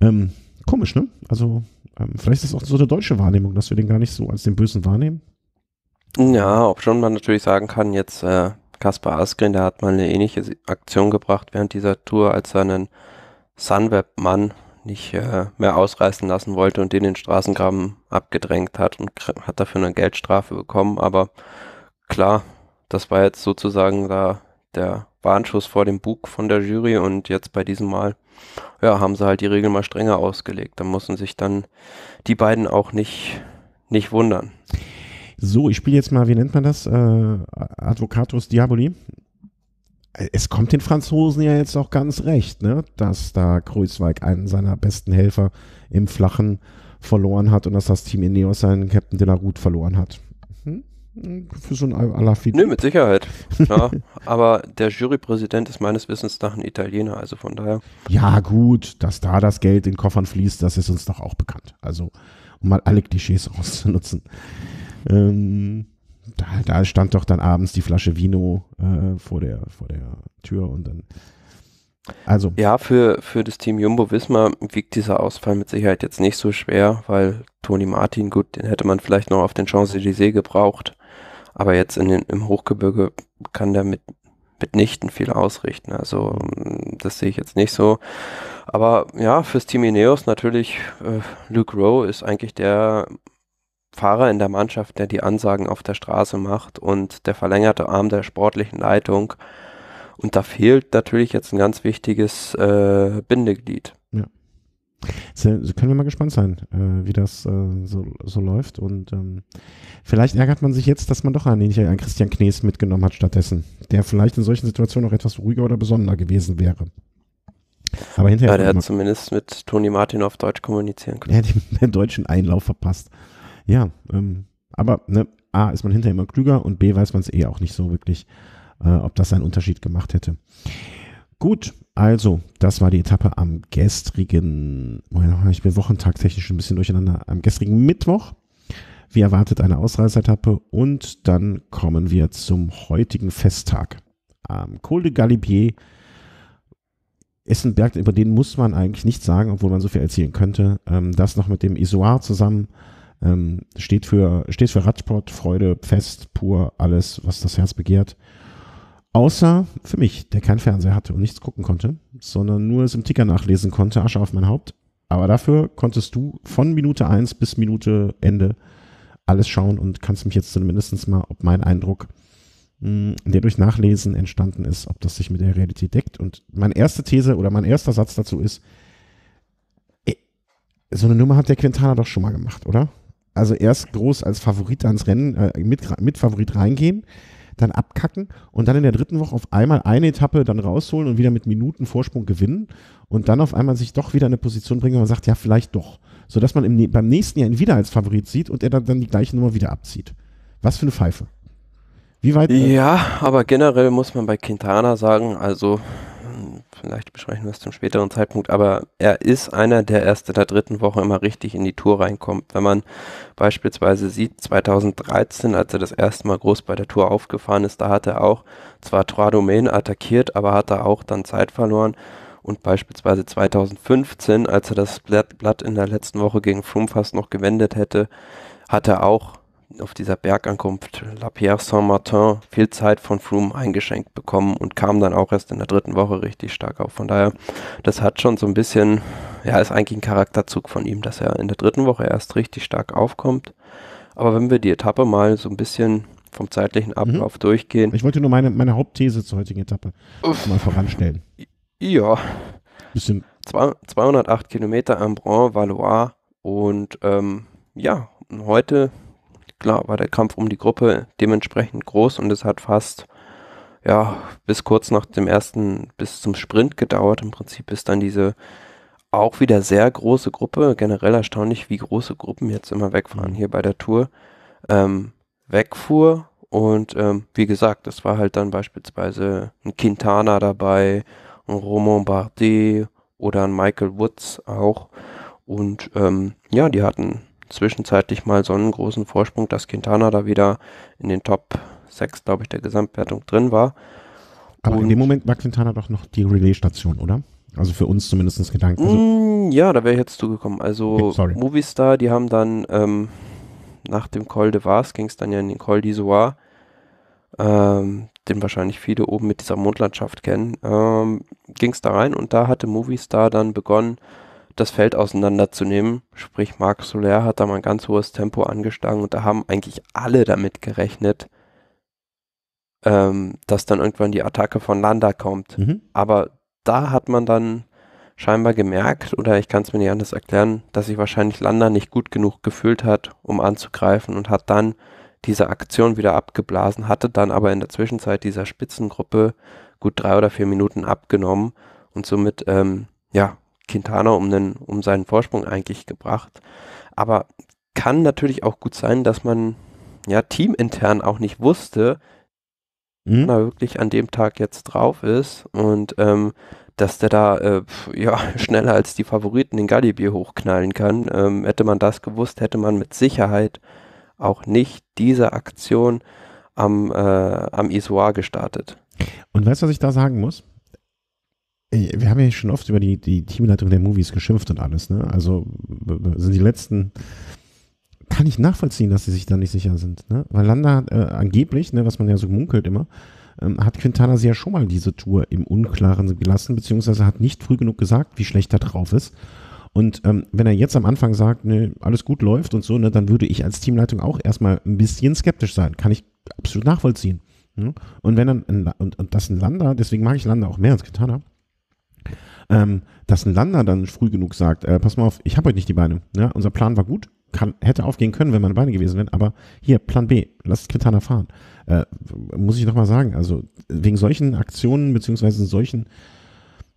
Ähm, komisch, ne? Also, ähm, vielleicht ist das auch so eine deutsche Wahrnehmung, dass wir den gar nicht so als den Bösen wahrnehmen. Ja, ob schon man natürlich sagen kann, jetzt äh, Kaspar Askren, der hat mal eine ähnliche Aktion gebracht während dieser Tour, als er einen Sunweb-Mann nicht äh, mehr ausreißen lassen wollte und den in den Straßengraben abgedrängt hat und hat dafür eine Geldstrafe bekommen. Aber klar, das war jetzt sozusagen da der Warnschuss vor dem Bug von der Jury und jetzt bei diesem Mal ja, haben sie halt die Regeln mal strenger ausgelegt. Da mussten sich dann die beiden auch nicht, nicht wundern. So, ich spiele jetzt mal, wie nennt man das? Äh, Advocatus Diaboli. Äh, es kommt den Franzosen ja jetzt auch ganz recht, ne? dass da Kreuzweig einen seiner besten Helfer im Flachen verloren hat und dass das Team Ineos seinen Captain de la Route verloren hat. Hm? Für so ein Alaphilippe. Nö, mit Sicherheit. Ja, aber der Jurypräsident ist meines Wissens nach ein Italiener, also von daher. Ja, gut, dass da das Geld in Koffern fließt, das ist uns doch auch bekannt. Also, um mal alle Klischees auszunutzen. Ähm, da, da, stand doch dann abends die Flasche Vino äh, vor, der, vor der Tür und dann. Also. Ja, für, für das Team Jumbo Wismar wiegt dieser Ausfall mit Sicherheit jetzt nicht so schwer, weil Toni Martin, gut, den hätte man vielleicht noch auf den Champs-Élysées gebraucht, aber jetzt in den, im Hochgebirge kann der mit, mitnichten viel ausrichten. Also mm, das sehe ich jetzt nicht so. Aber ja, fürs Team Ineos natürlich, äh, Luke Rowe ist eigentlich der Fahrer in der Mannschaft, der die Ansagen auf der Straße macht und der verlängerte Arm der sportlichen Leitung. Und da fehlt natürlich jetzt ein ganz wichtiges äh, Bindeglied. Ja. So, können wir mal gespannt sein, äh, wie das äh, so, so, läuft. Und ähm, vielleicht ärgert man sich jetzt, dass man doch einen, einen Christian Knees mitgenommen hat stattdessen, der vielleicht in solchen Situationen noch etwas ruhiger oder besonderer gewesen wäre. Aber hinterher. Ja, der hat zumindest mit Toni Martin auf Deutsch kommunizieren können. Er hat den deutschen Einlauf verpasst ja, ähm, aber ne, A, ist man hinterher immer klüger und B, weiß man es eh auch nicht so wirklich, äh, ob das einen Unterschied gemacht hätte. Gut, also, das war die Etappe am gestrigen, oh, ich bin wochentagtechnisch ein bisschen durcheinander, am gestrigen Mittwoch. Wie erwartet eine Ausreißeretappe und dann kommen wir zum heutigen Festtag. Am Col de Galibier ist ein Berg, über den muss man eigentlich nichts sagen, obwohl man so viel erzählen könnte. Ähm, das noch mit dem Isoar zusammen ähm, steht für, steht für Radsport, Freude, Fest, pur, alles, was das Herz begehrt. Außer für mich, der keinen Fernseher hatte und nichts gucken konnte, sondern nur es im Ticker nachlesen konnte, Asche auf mein Haupt. Aber dafür konntest du von Minute 1 bis Minute Ende alles schauen und kannst mich jetzt zumindest mal, ob mein Eindruck, hm, der durch Nachlesen entstanden ist, ob das sich mit der Realität deckt. Und meine erste These oder mein erster Satz dazu ist, so eine Nummer hat der Quintana doch schon mal gemacht, oder? also erst groß als Favorit ans Rennen, äh, mit, mit Favorit reingehen, dann abkacken und dann in der dritten Woche auf einmal eine Etappe dann rausholen und wieder mit Minuten Vorsprung gewinnen und dann auf einmal sich doch wieder in eine Position bringen, wo man sagt, ja, vielleicht doch. Sodass man im, ne-, beim nächsten Jahr ihn wieder als Favorit sieht und er dann, dann die gleiche Nummer wieder abzieht. Was für eine Pfeife. Wie weit? Äh ja, aber generell muss man bei Quintana sagen, also Vielleicht besprechen wir es zum späteren Zeitpunkt, aber er ist einer, der erst in der dritten Woche immer richtig in die Tour reinkommt. Wenn man beispielsweise sieht, 2013, als er das erste Mal groß bei der Tour aufgefahren ist, da hat er auch zwar Trois Domaine attackiert, aber hat er auch dann Zeit verloren. Und beispielsweise 2015, als er das Blatt in der letzten Woche gegen Froome fast noch gewendet hätte, hat er auch auf dieser Bergankunft La Pierre Saint-Martin viel Zeit von Froome eingeschenkt bekommen und kam dann auch erst in der dritten Woche richtig stark auf. Von daher, das hat schon so ein bisschen, ja, ist eigentlich ein Charakterzug von ihm, dass er in der dritten Woche erst richtig stark aufkommt. Aber wenn wir die Etappe mal so ein bisschen vom zeitlichen mhm. Ablauf mhm. durchgehen. Ich wollte nur meine, meine Hauptthese zur heutigen Etappe Uff. mal voranstellen. Ja. Bisschen. 208 Kilometer am Ambron, Valois und ähm, ja, heute klar war der Kampf um die Gruppe dementsprechend groß und es hat fast ja, bis kurz nach dem ersten, bis zum Sprint gedauert. Im Prinzip ist dann diese auch wieder sehr große Gruppe, generell erstaunlich, wie große Gruppen jetzt immer wegfahren mhm. hier bei der Tour, ähm, wegfuhr. Und ähm, wie gesagt, es war halt dann beispielsweise ein Quintana dabei, ein Romain Bardet oder ein Michael Woods auch. Und ähm, ja, die hatten zwischenzeitlich mal so einen großen Vorsprung, dass Quintana da wieder in den Top 6, glaube ich, der Gesamtwertung drin war. Aber Und in dem Moment war Quintana doch noch die Relay-Station, oder? Also für uns zumindest Gedanken. Also mm, ja, da wäre ich jetzt zugekommen. Also okay, Movistar, die haben dann ähm, nach dem Col de Vars ging es dann ja in den Col d'Isoir, ähm, den wahrscheinlich viele oben mit dieser Mondlandschaft kennen, ähm, ging es da rein und da hatte Movistar dann begonnen, das Feld auseinanderzunehmen. Sprich, Marc Soler hat da mal ein ganz hohes Tempo angestangen und da haben eigentlich alle damit gerechnet, ähm, dass dann irgendwann die Attacke von Landa kommt. Mhm. Aber da hat man dann scheinbar gemerkt, oder ich kann es mir nicht anders erklären, dass sich wahrscheinlich Landa nicht gut genug gefühlt hat, um anzugreifen und hat dann diese Aktion wieder abgeblasen, hatte dann aber in der Zwischenzeit dieser Spitzengruppe gut drei oder vier Minuten abgenommen und somit ähm, ja, Quintana um, den, um seinen Vorsprung eigentlich gebracht. Aber kann natürlich auch gut sein, dass man ja teamintern auch nicht wusste, mhm. na wirklich an dem Tag jetzt drauf ist und ähm, dass der da äh, ja, schneller als die Favoriten den Galibier hochknallen kann. Ähm, hätte man das gewusst, hätte man mit Sicherheit auch nicht diese Aktion am, äh, am Isoar gestartet. Und weißt du, was ich da sagen muss? Äh, wir haben ja schon oft über die, die Teamleitung der Movies geschimpft und alles, ne? Also sind die letzten, kann ich nachvollziehen, dass sie sich da nicht sicher sind, ne? Weil Landa äh, angeblich, ne, was man ja so munkelt immer, ähm, hat Quintana sie ja schon mal diese Tour im Unklaren gelassen, beziehungsweise hat nicht früh genug gesagt, wie schlecht er drauf ist. Und ähm, wenn er jetzt am Anfang sagt, ne, alles gut läuft und so, ne, dann würde ich als Teamleitung auch erstmal ein bisschen skeptisch sein. Kann ich absolut nachvollziehen. Ne? Und wenn dann, ein, und, und das ein Landa, deswegen mag ich Landa auch mehr als Quintana, ähm, dass ein Lander dann früh genug sagt, äh, pass mal auf, ich habe heute nicht die Beine. Ja, ne? unser Plan war gut, kann, hätte aufgehen können, wenn meine Beine gewesen wären, aber hier, Plan B, lass Quintana fahren. Äh, muss ich nochmal sagen, also wegen solchen Aktionen, beziehungsweise solchen,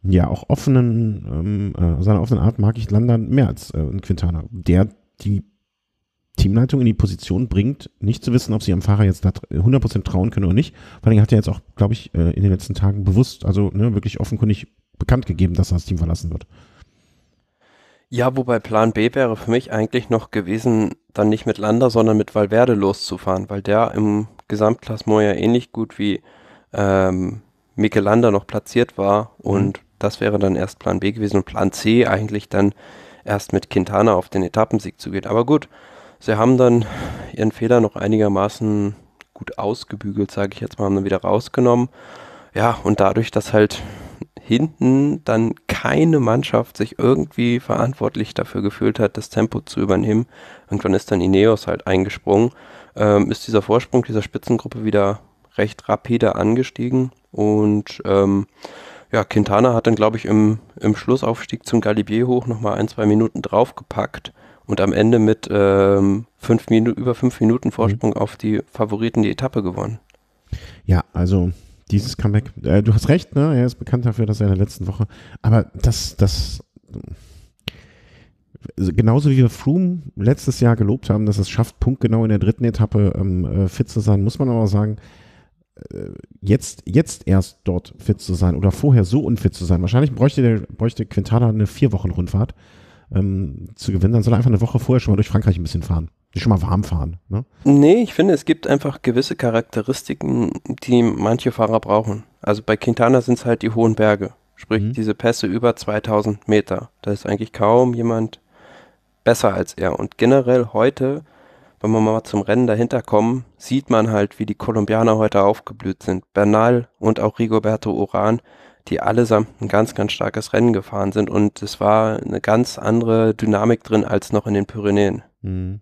ja, auch offenen, ähm, äh, seiner offenen Art mag ich Lander mehr als äh, Quintana, der die Teamleitung in die Position bringt, nicht zu wissen, ob sie am Fahrer jetzt da 100% trauen können oder nicht. Vor allem hat er jetzt auch, glaube ich, äh, in den letzten Tagen bewusst, also ne, wirklich offenkundig bekannt gegeben, dass er das Team verlassen wird. Ja, wobei Plan B wäre für mich eigentlich noch gewesen, dann nicht mit Landa, sondern mit Valverde loszufahren, weil der im Gesamtklassement ja ähnlich gut wie ähm, Mikel Landa noch platziert war mhm. und mhm. das wäre dann erst Plan B gewesen und Plan C eigentlich dann erst mit Quintana auf den Etappensieg zu gehen. Aber gut, sie haben dann ihren Fehler noch einigermaßen gut ausgebügelt, sage ich jetzt mal, haben dann wieder rausgenommen. Ja, und dadurch, dass halt hinten dann keine Mannschaft sich irgendwie verantwortlich dafür gefühlt hat, das Tempo zu übernehmen. Irgendwann ist dann Ineos halt eingesprungen, ähm, ist dieser Vorsprung dieser Spitzengruppe wieder recht rapide angestiegen und ähm, ja, Quintana hat dann, glaube ich, im, im Schlussaufstieg zum Galibier hoch nochmal ein, zwei Minuten draufgepackt und am Ende mit ähm, fünf Minu über fünf Minuten Vorsprung mhm. auf die Favoriten die Etappe gewonnen. Ja, also dieses Comeback, äh, du hast recht, ne? er ist bekannt dafür, dass er in der letzten Woche, aber das, das, also genauso wie wir Froome letztes Jahr gelobt haben, dass es schafft, punktgenau in der dritten Etappe ähm, äh, fit zu sein, muss man aber sagen, äh, jetzt, jetzt erst dort fit zu sein oder vorher so unfit zu sein. Wahrscheinlich bräuchte, der, bräuchte Quintana eine vier Wochen Rundfahrt ähm, zu gewinnen. Dann soll er einfach eine Woche vorher schon mal durch Frankreich ein bisschen fahren sich schon mal warm fahren. Ne? Nee, ich finde, es gibt einfach gewisse Charakteristiken, die manche Fahrer brauchen. Also bei Quintana sind es halt die hohen Berge, sprich mhm. diese Pässe über 2000 Meter. Da ist eigentlich kaum jemand besser als er. Und generell heute, wenn wir mal zum Rennen dahinter kommen, sieht man halt, wie die Kolumbianer heute aufgeblüht sind. Bernal und auch Rigoberto Uran, die allesamt ein ganz, ganz starkes Rennen gefahren sind. Und es war eine ganz andere Dynamik drin als noch in den Pyrenäen. Mhm.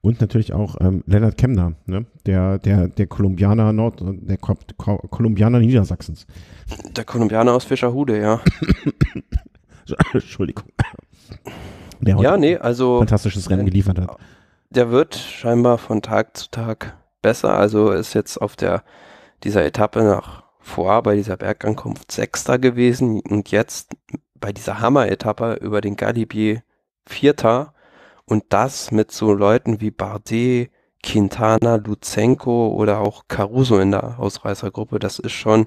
Und natürlich auch ähm, Lennart Kemner, ne? der, der, der Kolumbianer Nord, der Ko Ko Kolumbianer Niedersachsens. Der Kolumbianer aus Fischerhude, ja. Entschuldigung. Der ja, nee, also. Fantastisches Rennen äh, geliefert hat. Der wird scheinbar von Tag zu Tag besser. Also ist jetzt auf der, dieser Etappe nach vor bei dieser Bergankunft Sechster gewesen und jetzt bei dieser Hammer-Etappe über den Galibier Vierter und das mit so Leuten wie Bardet, Quintana, Luzenko oder auch Caruso in der Ausreißergruppe, das ist schon,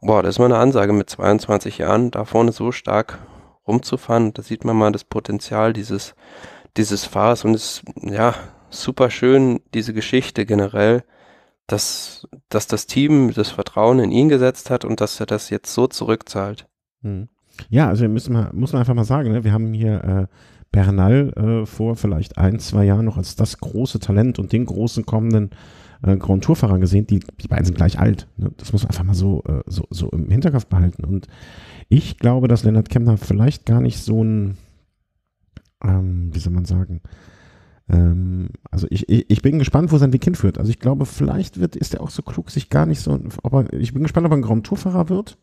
boah, das ist mal eine Ansage mit 22 Jahren, da vorne so stark rumzufahren. Da sieht man mal das Potenzial dieses, dieses Fahrers und es ist, ja, super schön, diese Geschichte generell, dass, dass das Team das Vertrauen in ihn gesetzt hat und dass er das jetzt so zurückzahlt. Hm. Ja, also müssen wir, muss man einfach mal sagen, ne? wir haben hier äh, Bernal äh, vor vielleicht ein, zwei Jahren noch als das große Talent und den großen kommenden äh, Grand Tour-Fahrer gesehen. Die, die beiden sind gleich alt. Ne? Das muss man einfach mal so, äh, so, so im Hinterkopf behalten. Und ich glaube, dass Lennart Kemner vielleicht gar nicht so ein, ähm, wie soll man sagen, ähm, also ich, ich, ich, bin gespannt, wo sein Weg hinführt. Also ich glaube, vielleicht wird, ist er auch so klug, sich gar nicht so, ob er, ich bin gespannt, ob er ein Grand Tour-Fahrer wird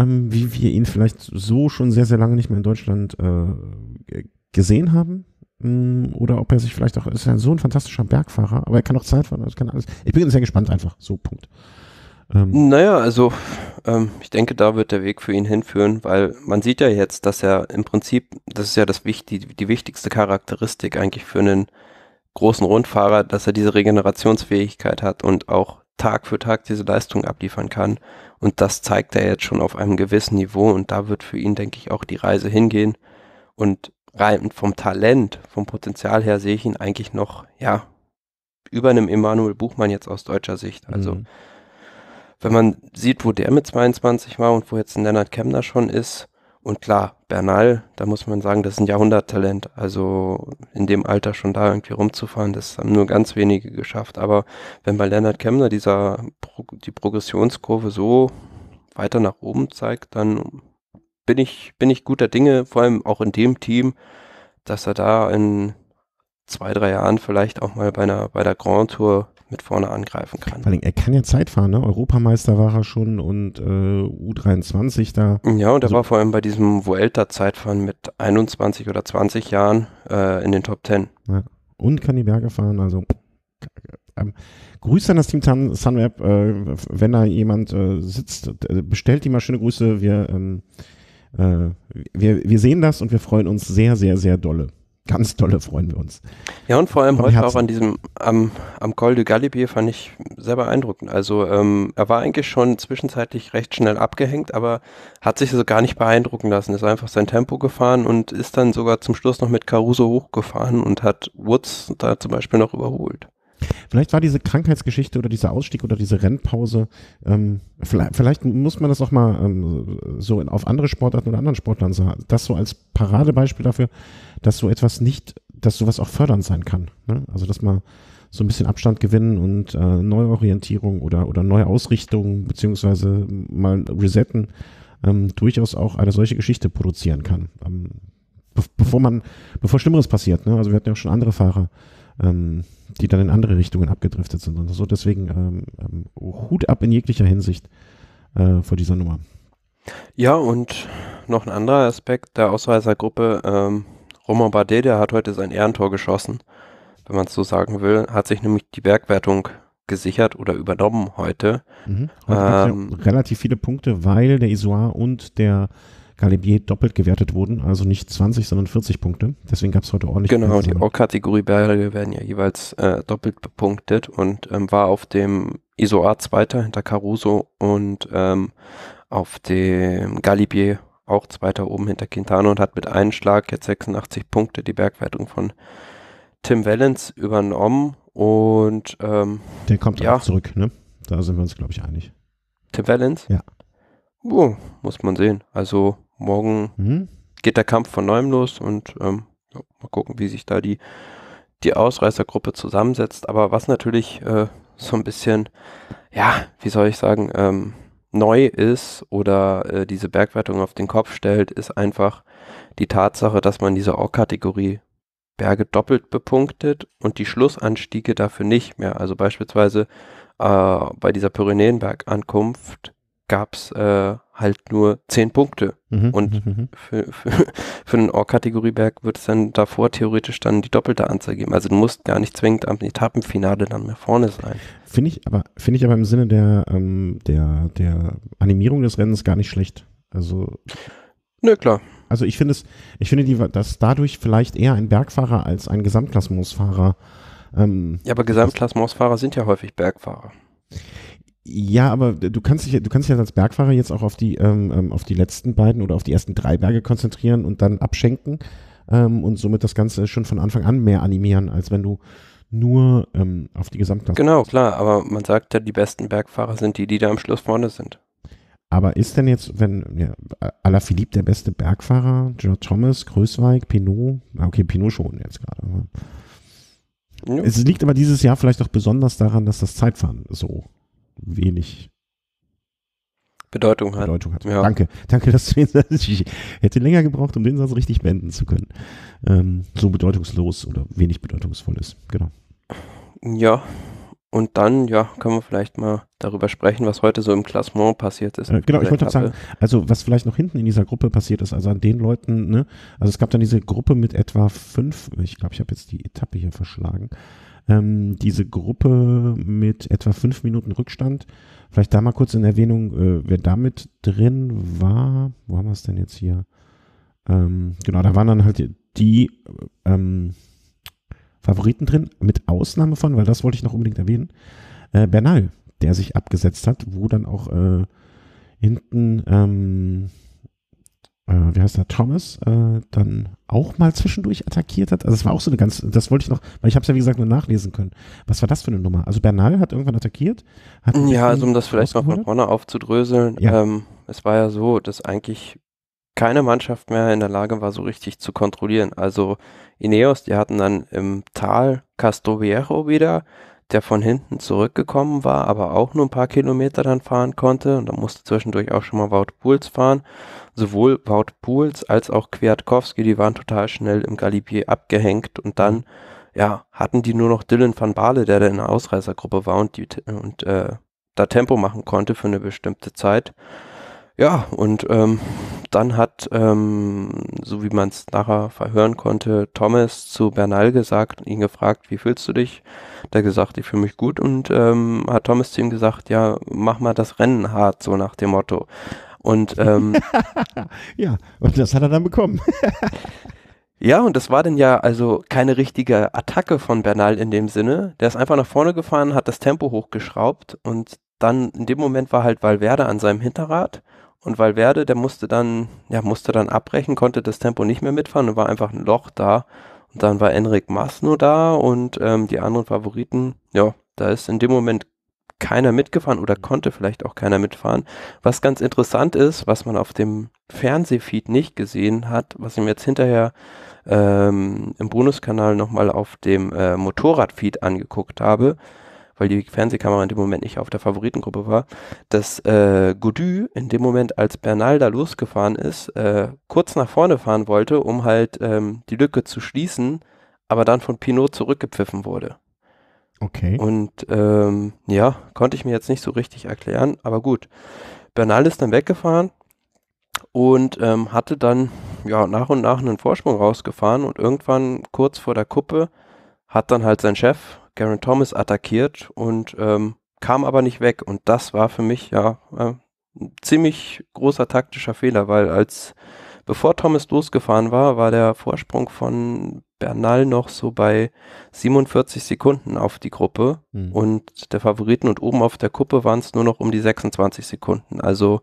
ähm, wie wir ihn vielleicht so schon sehr, sehr lange nicht mehr in Deutschland äh, gesehen haben. Mm, oder ob er sich vielleicht auch, ist ja so ein fantastischer Bergfahrer, aber er kann auch Zeit fahren, das kann alles. Ich bin sehr gespannt einfach. So, Punkt. Ähm. Naja, also ähm, ich denke, da wird der Weg für ihn hinführen, weil man sieht ja jetzt, dass er im Prinzip, das ist ja das wichtig, die, die wichtigste Charakteristik eigentlich für einen großen Rundfahrer, dass er diese Regenerationsfähigkeit hat und auch Tag für Tag diese Leistung abliefern kann. Und das zeigt er jetzt schon auf einem gewissen Niveau und da wird für ihn, denke ich, auch die Reise hingehen. Und rein vom Talent, vom Potenzial her sehe ich ihn eigentlich noch, ja, über einem Emanuel Buchmann jetzt aus deutscher Sicht. Also mhm. wenn man sieht, wo der mit 22 war und wo jetzt ein Leonard Kemner schon ist, und klar, Bernal, da muss man sagen, das ist ein Jahrhunderttalent. Also in dem Alter schon da irgendwie rumzufahren, das haben nur ganz wenige geschafft. Aber wenn bei Leonard Kemner dieser, die Progressionskurve so weiter nach oben zeigt, dann bin ich, bin ich guter Dinge, vor allem auch in dem Team, dass er da in zwei, drei Jahren vielleicht auch mal bei einer, bei der Grand Tour mit vorne angreifen kann. Vor allem, er kann ja Zeit fahren, ne? Europameister war er schon und äh, U23 da. Ja, und er also, war vor allem bei diesem Vuelta-Zeitfahren mit 21 oder 20 Jahren äh, in den Top 10. Ja. Und kann die Berge fahren, also ähm, Grüße an das Team Sun, Sunweb. Äh, wenn da jemand äh, sitzt, äh, bestellt die mal schöne Grüße. Wir, ähm, äh, wir, wir sehen das und wir freuen uns sehr, sehr, sehr dolle ganz tolle freuen wir uns. Ja, und vor allem heute Herzen. auch an diesem, am, am Col de Galibier fand ich sehr beeindruckend. Also ähm, er war eigentlich schon zwischenzeitlich recht schnell abgehängt, aber hat sich so also gar nicht beeindrucken lassen. Ist einfach sein Tempo gefahren und ist dann sogar zum Schluss noch mit Caruso hochgefahren und hat Woods da zum Beispiel noch überholt. Vielleicht war diese Krankheitsgeschichte oder dieser Ausstieg oder diese Rennpause, ähm, vielleicht, vielleicht, muss man das auch mal ähm, so in, auf andere Sportarten oder anderen Sportlern sagen. Das so als Paradebeispiel dafür, dass so etwas nicht, dass sowas auch fördernd sein kann. Ne? Also, dass man so ein bisschen Abstand gewinnen und äh, Neuorientierung oder, oder Neuausrichtung beziehungsweise mal resetten ähm, durchaus auch eine solche Geschichte produzieren kann. Ähm, bevor man, bevor Schlimmeres passiert. Ne? Also, wir hatten ja auch schon andere Fahrer. Ähm, die dann in andere Richtungen abgedriftet sind und so. Deswegen ähm, ähm, Hut ab in jeglicher Hinsicht äh, vor dieser Nummer. Ja, und noch ein anderer Aspekt der Ausreisergruppe. Ähm, Romain Bardet, der hat heute sein Ehrentor geschossen, wenn man es so sagen will, hat sich nämlich die Bergwertung gesichert oder übernommen heute. Mhm. heute ähm, relativ viele Punkte, weil der Isoir und der Galibier doppelt gewertet wurden, also nicht 20, sondern 40 Punkte. Deswegen gab es heute ordentlich. Genau, die ne? O-Kategorie Berge werden ja jeweils äh, doppelt bepunktet und ähm, war auf dem Isoar Zweiter hinter Caruso und ähm, auf dem Galibier auch Zweiter oben hinter Quintana und hat mit einem Schlag jetzt 86 Punkte die Bergwertung von Tim Wellens übernommen und ähm, der kommt ja. auch zurück, ne? Da sind wir uns, glaube ich, einig. Tim Wellens? Ja. Oh, muss man sehen. Also Morgen mhm. geht der Kampf von neuem los und ähm, ja, mal gucken, wie sich da die, die Ausreißergruppe zusammensetzt. Aber was natürlich äh, so ein bisschen, ja, wie soll ich sagen, ähm, neu ist oder äh, diese Bergwertung auf den Kopf stellt, ist einfach die Tatsache, dass man diese Org-Kategorie Berge doppelt bepunktet und die Schlussanstiege dafür nicht mehr. Also beispielsweise äh, bei dieser Pyrenäenbergankunft gab es äh, halt nur 10 Punkte. Mhm. Und mhm, mhm. für, für, für einen Org-Kategorieberg wird es dann davor theoretisch dann die doppelte Anzahl geben. Also du musst gar nicht zwingend am Etappenfinale dann mehr vorne sein. Finde ich aber, finde ich aber im Sinne der, ähm, der, der Animierung des Rennens gar nicht schlecht. Also. Nö, klar. Also ich finde es, ich finde, die, dass dadurch vielleicht eher ein Bergfahrer als ein Gesamtklassementsfahrer. Ähm, ja, aber Gesamtklassementsfahrer sind ja häufig Bergfahrer. Ja, aber du kannst dich, du kannst dich als Bergfahrer jetzt auch auf die, ähm, ähm, auf die letzten beiden oder auf die ersten drei Berge konzentrieren und dann abschenken ähm, und somit das Ganze schon von Anfang an mehr animieren, als wenn du nur ähm, auf die Gesamtklasse. Genau, klar, aber man sagt ja, die besten Bergfahrer sind die, die da am Schluss vorne sind. Aber ist denn jetzt, wenn ja, Philippe der beste Bergfahrer, George Thomas, Größweig, Pinot, ah, okay, Pinot schon jetzt gerade. Ja. Es liegt aber dieses Jahr vielleicht auch besonders daran, dass das Zeitfahren so wenig Bedeutung hat. Bedeutung hat. Ja. Danke, danke, dass du den Satz, ich hätte länger gebraucht, um den Satz richtig beenden zu können. Ähm, so bedeutungslos oder wenig bedeutungsvoll ist, genau. Ja, und dann, ja, können wir vielleicht mal darüber sprechen, was heute so im Klassement passiert ist. Äh, genau, ich wollte auch sagen, also was vielleicht noch hinten in dieser Gruppe passiert ist, also an den Leuten, ne, also es gab dann diese Gruppe mit etwa fünf, ich glaube, ich habe jetzt die Etappe hier verschlagen, ähm, diese Gruppe mit etwa fünf Minuten Rückstand. Vielleicht da mal kurz in Erwähnung, äh, wer damit drin war. Wo haben wir es denn jetzt hier? Ähm, genau, da waren dann halt die, ähm, Favoriten drin, mit Ausnahme von, weil das wollte ich noch unbedingt erwähnen, äh, Bernal, der sich abgesetzt hat, wo dann auch äh, hinten ähm, äh, wie heißt der, Thomas, äh, dann auch mal zwischendurch attackiert hat. Also es war auch so eine ganz, das wollte ich noch, weil ich habe es ja wie gesagt nur nachlesen können. Was war das für eine Nummer? Also Bernal hat irgendwann attackiert. Hat ja, also um das vielleicht mal von vorne aufzudröseln, ja. ähm, es war ja so, dass eigentlich keine Mannschaft mehr in der Lage war, so richtig zu kontrollieren. Also Ineos, die hatten dann im Tal Castro Viejo wieder, der von hinten zurückgekommen war, aber auch nur ein paar Kilometer dann fahren konnte. Und da musste zwischendurch auch schon mal Wout Pools fahren. Sowohl Wout Pools als auch Kwiatkowski, die waren total schnell im Galibier abgehängt und dann ja, hatten die nur noch Dylan van Baale, der da in der Ausreißergruppe war und, die, und äh, da Tempo machen konnte für eine bestimmte Zeit. Ja, und ähm, dann hat, ähm, so wie man es nachher verhören konnte, Thomas zu Bernal gesagt, ihn gefragt, wie fühlst du dich? Der gesagt, ich fühle mich gut und ähm, hat Thomas zu ihm gesagt, ja, mach mal das Rennen hart, so nach dem Motto. Und ähm, ja, und das hat er dann bekommen. ja, und das war dann ja also keine richtige Attacke von Bernal in dem Sinne. Der ist einfach nach vorne gefahren, hat das Tempo hochgeschraubt und dann in dem Moment war halt Valverde an seinem Hinterrad und Valverde, der musste dann, ja, musste dann abbrechen, konnte das Tempo nicht mehr mitfahren und war einfach ein Loch da. Und dann war Enric Masno da und ähm, die anderen Favoriten, ja, da ist in dem Moment keiner mitgefahren oder konnte vielleicht auch keiner mitfahren. Was ganz interessant ist, was man auf dem Fernsehfeed nicht gesehen hat, was ihm jetzt hinterher ähm, im Bonuskanal nochmal auf dem äh, Motorradfeed angeguckt habe, weil die Fernsehkamera in dem Moment nicht auf der Favoritengruppe war, dass äh, Godu in dem Moment, als Bernal da losgefahren ist, äh, kurz nach vorne fahren wollte, um halt ähm, die Lücke zu schließen, aber dann von Pinot zurückgepfiffen wurde. Okay. Und ähm, ja, konnte ich mir jetzt nicht so richtig erklären, aber gut. Bernal ist dann weggefahren und ähm, hatte dann ja nach und nach einen Vorsprung rausgefahren und irgendwann kurz vor der Kuppe hat dann halt sein Chef Garen Thomas attackiert und ähm, kam aber nicht weg. Und das war für mich ja äh, ein ziemlich großer taktischer Fehler, weil als bevor Thomas losgefahren war, war der Vorsprung von Bernal noch so bei 47 Sekunden auf die Gruppe mhm. und der Favoriten und oben auf der Kuppe waren es nur noch um die 26 Sekunden. Also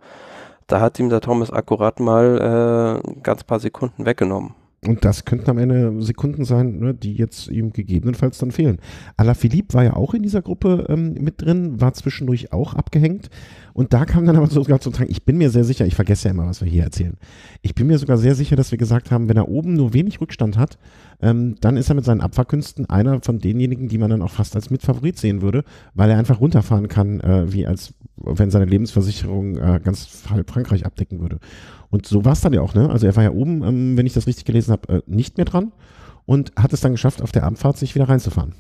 da hat ihm der Thomas akkurat mal äh, ganz paar Sekunden weggenommen. Und das könnten am Ende Sekunden sein, ne, die jetzt ihm gegebenenfalls dann fehlen. Alaphilippe war ja auch in dieser Gruppe ähm, mit drin, war zwischendurch auch abgehängt. Und da kam dann aber sogar zum Tank, ich bin mir sehr sicher, ich vergesse ja immer, was wir hier erzählen. Ich bin mir sogar sehr sicher, dass wir gesagt haben, wenn er oben nur wenig Rückstand hat, ähm, dann ist er mit seinen Abfahrkünsten einer von denjenigen, die man dann auch fast als Mitfavorit sehen würde, weil er einfach runterfahren kann, äh, wie als wenn seine Lebensversicherung äh, ganz Frankreich abdecken würde. Und so war es dann ja auch, ne? Also er war ja oben, ähm, wenn ich das richtig gelesen habe, äh, nicht mehr dran und hat es dann geschafft, auf der Abfahrt sich wieder reinzufahren.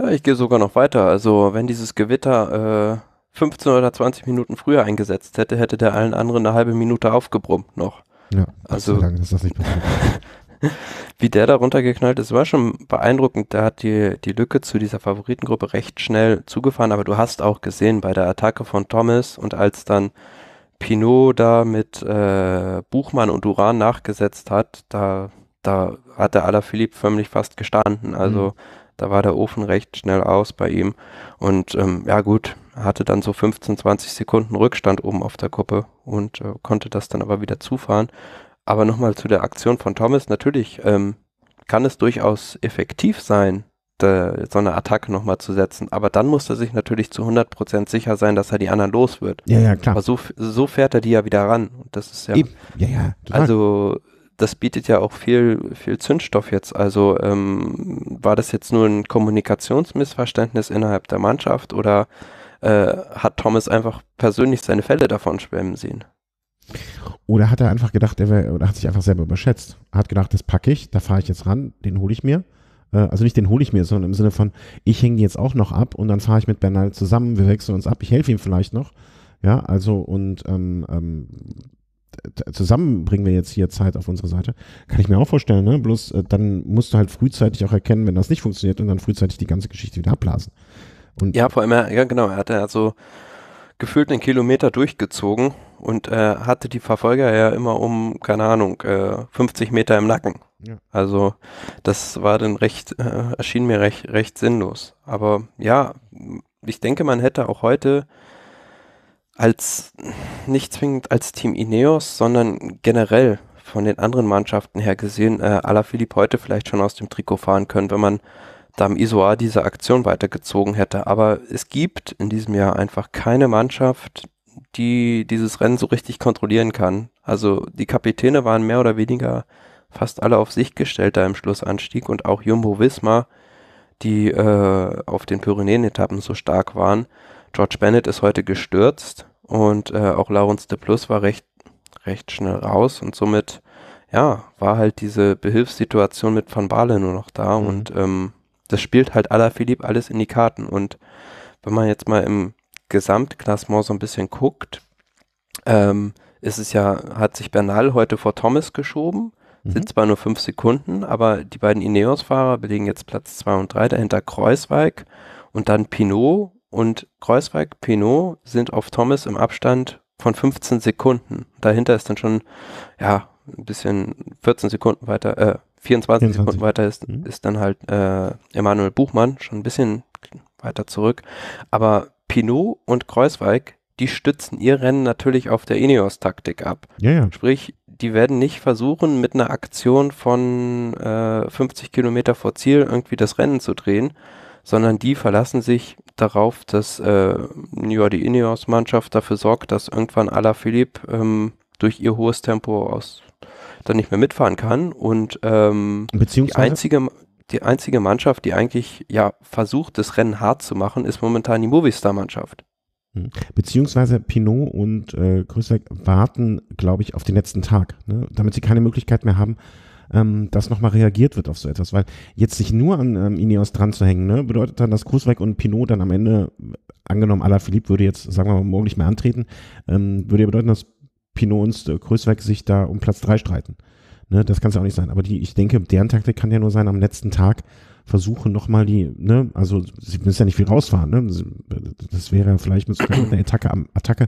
Äh, ich gehe sogar noch weiter. Also wenn dieses Gewitter äh, 15 oder 20 Minuten früher eingesetzt hätte, hätte der allen anderen eine halbe Minute aufgebrummt noch. Ja, also lange ist das nicht passiert. wie der da runtergeknallt ist, war schon beeindruckend. Der hat die, die Lücke zu dieser Favoritengruppe recht schnell zugefahren, aber du hast auch gesehen bei der Attacke von Thomas und als dann Pinot da mit äh, Buchmann und Uran nachgesetzt hat, da, da hat der Alaphilippe förmlich fast gestanden. Also mhm da war der Ofen recht schnell aus bei ihm. Und ähm, ja gut, hatte dann so 15, 20 Sekunden Rückstand oben auf der Kuppe und äh, konnte das dann aber wieder zufahren. Aber nochmal zu der Aktion von Thomas. Natürlich ähm, kann es durchaus effektiv sein, de, so eine Attacke nochmal zu setzen. Aber dann muss er sich natürlich zu 100% sicher sein, dass er die anderen los wird. Ja, ja, klar. Aber so, so fährt er die ja wieder ran. Und das ist ja. Eben. Ja, ja. Total. Also das bietet ja auch viel, viel Zündstoff jetzt. Also ähm, war das jetzt nur ein Kommunikationsmissverständnis innerhalb der Mannschaft oder äh, hat Thomas einfach persönlich seine Fälle davon schwemmen sehen? Oder hat er einfach gedacht, er wär, oder hat sich einfach selber überschätzt? Er hat gedacht, das packe ich, da fahre ich jetzt ran, den hole ich mir. Äh, also nicht den hole ich mir, sondern im Sinne von, ich hänge jetzt auch noch ab und dann fahre ich mit Bernal zusammen, wir wechseln uns ab, ich helfe ihm vielleicht noch. Ja, also und ähm, ähm, zusammenbringen wir jetzt hier Zeit auf unsere Seite, kann ich mir auch vorstellen, ne? Bloß äh, dann musst du halt frühzeitig auch erkennen, wenn das nicht funktioniert und dann frühzeitig die ganze Geschichte wieder abblasen. Und ja, vor allem, ja genau, er hat ja so gefühlt einen Kilometer durchgezogen und äh, hatte die Verfolger ja immer um, keine Ahnung, äh, 50 Meter im Nacken. Ja. Also das war dann recht, äh, erschien mir recht, recht sinnlos. Aber ja, ich denke, man hätte auch heute als nicht zwingend als Team Ineos, sondern generell von den anderen Mannschaften her gesehen, äh, Philipp heute vielleicht schon aus dem Trikot fahren können, wenn man da im Isoar diese Aktion weitergezogen hätte. Aber es gibt in diesem Jahr einfach keine Mannschaft, die dieses Rennen so richtig kontrollieren kann. Also die Kapitäne waren mehr oder weniger fast alle auf sich gestellt da im Schlussanstieg und auch Jumbo Visma, die äh, auf den Pyrenäen-Etappen so stark waren, George Bennett ist heute gestürzt und äh, auch Laurence de Plus war recht, recht schnell raus und somit, ja, war halt diese Behilfssituation mit Van Baalen nur noch da mhm. und ähm, das spielt halt Ala Philipp alles in die Karten und wenn man jetzt mal im Gesamtklassement so ein bisschen guckt, ähm, ist es ja, hat sich Bernal heute vor Thomas geschoben, mhm. sind zwar nur fünf Sekunden, aber die beiden Ineos-Fahrer belegen jetzt Platz zwei und drei dahinter Kreuzweig und dann Pinot und Kreuzweig Pinot sind auf Thomas im Abstand von 15 Sekunden. Dahinter ist dann schon, ja, ein bisschen 14 Sekunden weiter, äh, 24, 24. Sekunden weiter ist, mhm. ist dann halt äh, Emanuel Buchmann, schon ein bisschen weiter zurück. Aber Pinot und Kreuzweig, die stützen ihr Rennen natürlich auf der Ineos-Taktik ab. Ja, ja. Sprich, die werden nicht versuchen, mit einer Aktion von äh, 50 Kilometer vor Ziel irgendwie das Rennen zu drehen, sondern die verlassen sich darauf, dass äh, ja, die Ineos-Mannschaft dafür sorgt, dass irgendwann Alaphilippe ähm, durch ihr hohes Tempo aus dann nicht mehr mitfahren kann und ähm, die einzige die einzige Mannschaft, die eigentlich ja versucht, das Rennen hart zu machen, ist momentan die Movistar-Mannschaft. Hm. Beziehungsweise Pinot und äh, Grüßberg warten, glaube ich, auf den letzten Tag, ne? damit sie keine Möglichkeit mehr haben, ähm, dass nochmal reagiert wird auf so etwas. Weil jetzt sich nur an ähm, Ineos dran zu hängen, ne, bedeutet dann, dass Kruzweig und Pinot dann am Ende, äh, angenommen, Philippe würde jetzt, sagen wir mal, morgen nicht mehr antreten, ähm, würde ja bedeuten, dass Pinot und äh, sich da um Platz 3 streiten. Ne, das kann es ja auch nicht sein. Aber die, ich denke, deren Taktik kann ja nur sein, am letzten Tag versuchen nochmal die, ne, also sie müssen ja nicht viel rausfahren, ne? Das wäre ja vielleicht mit einer Attacke am, Attacke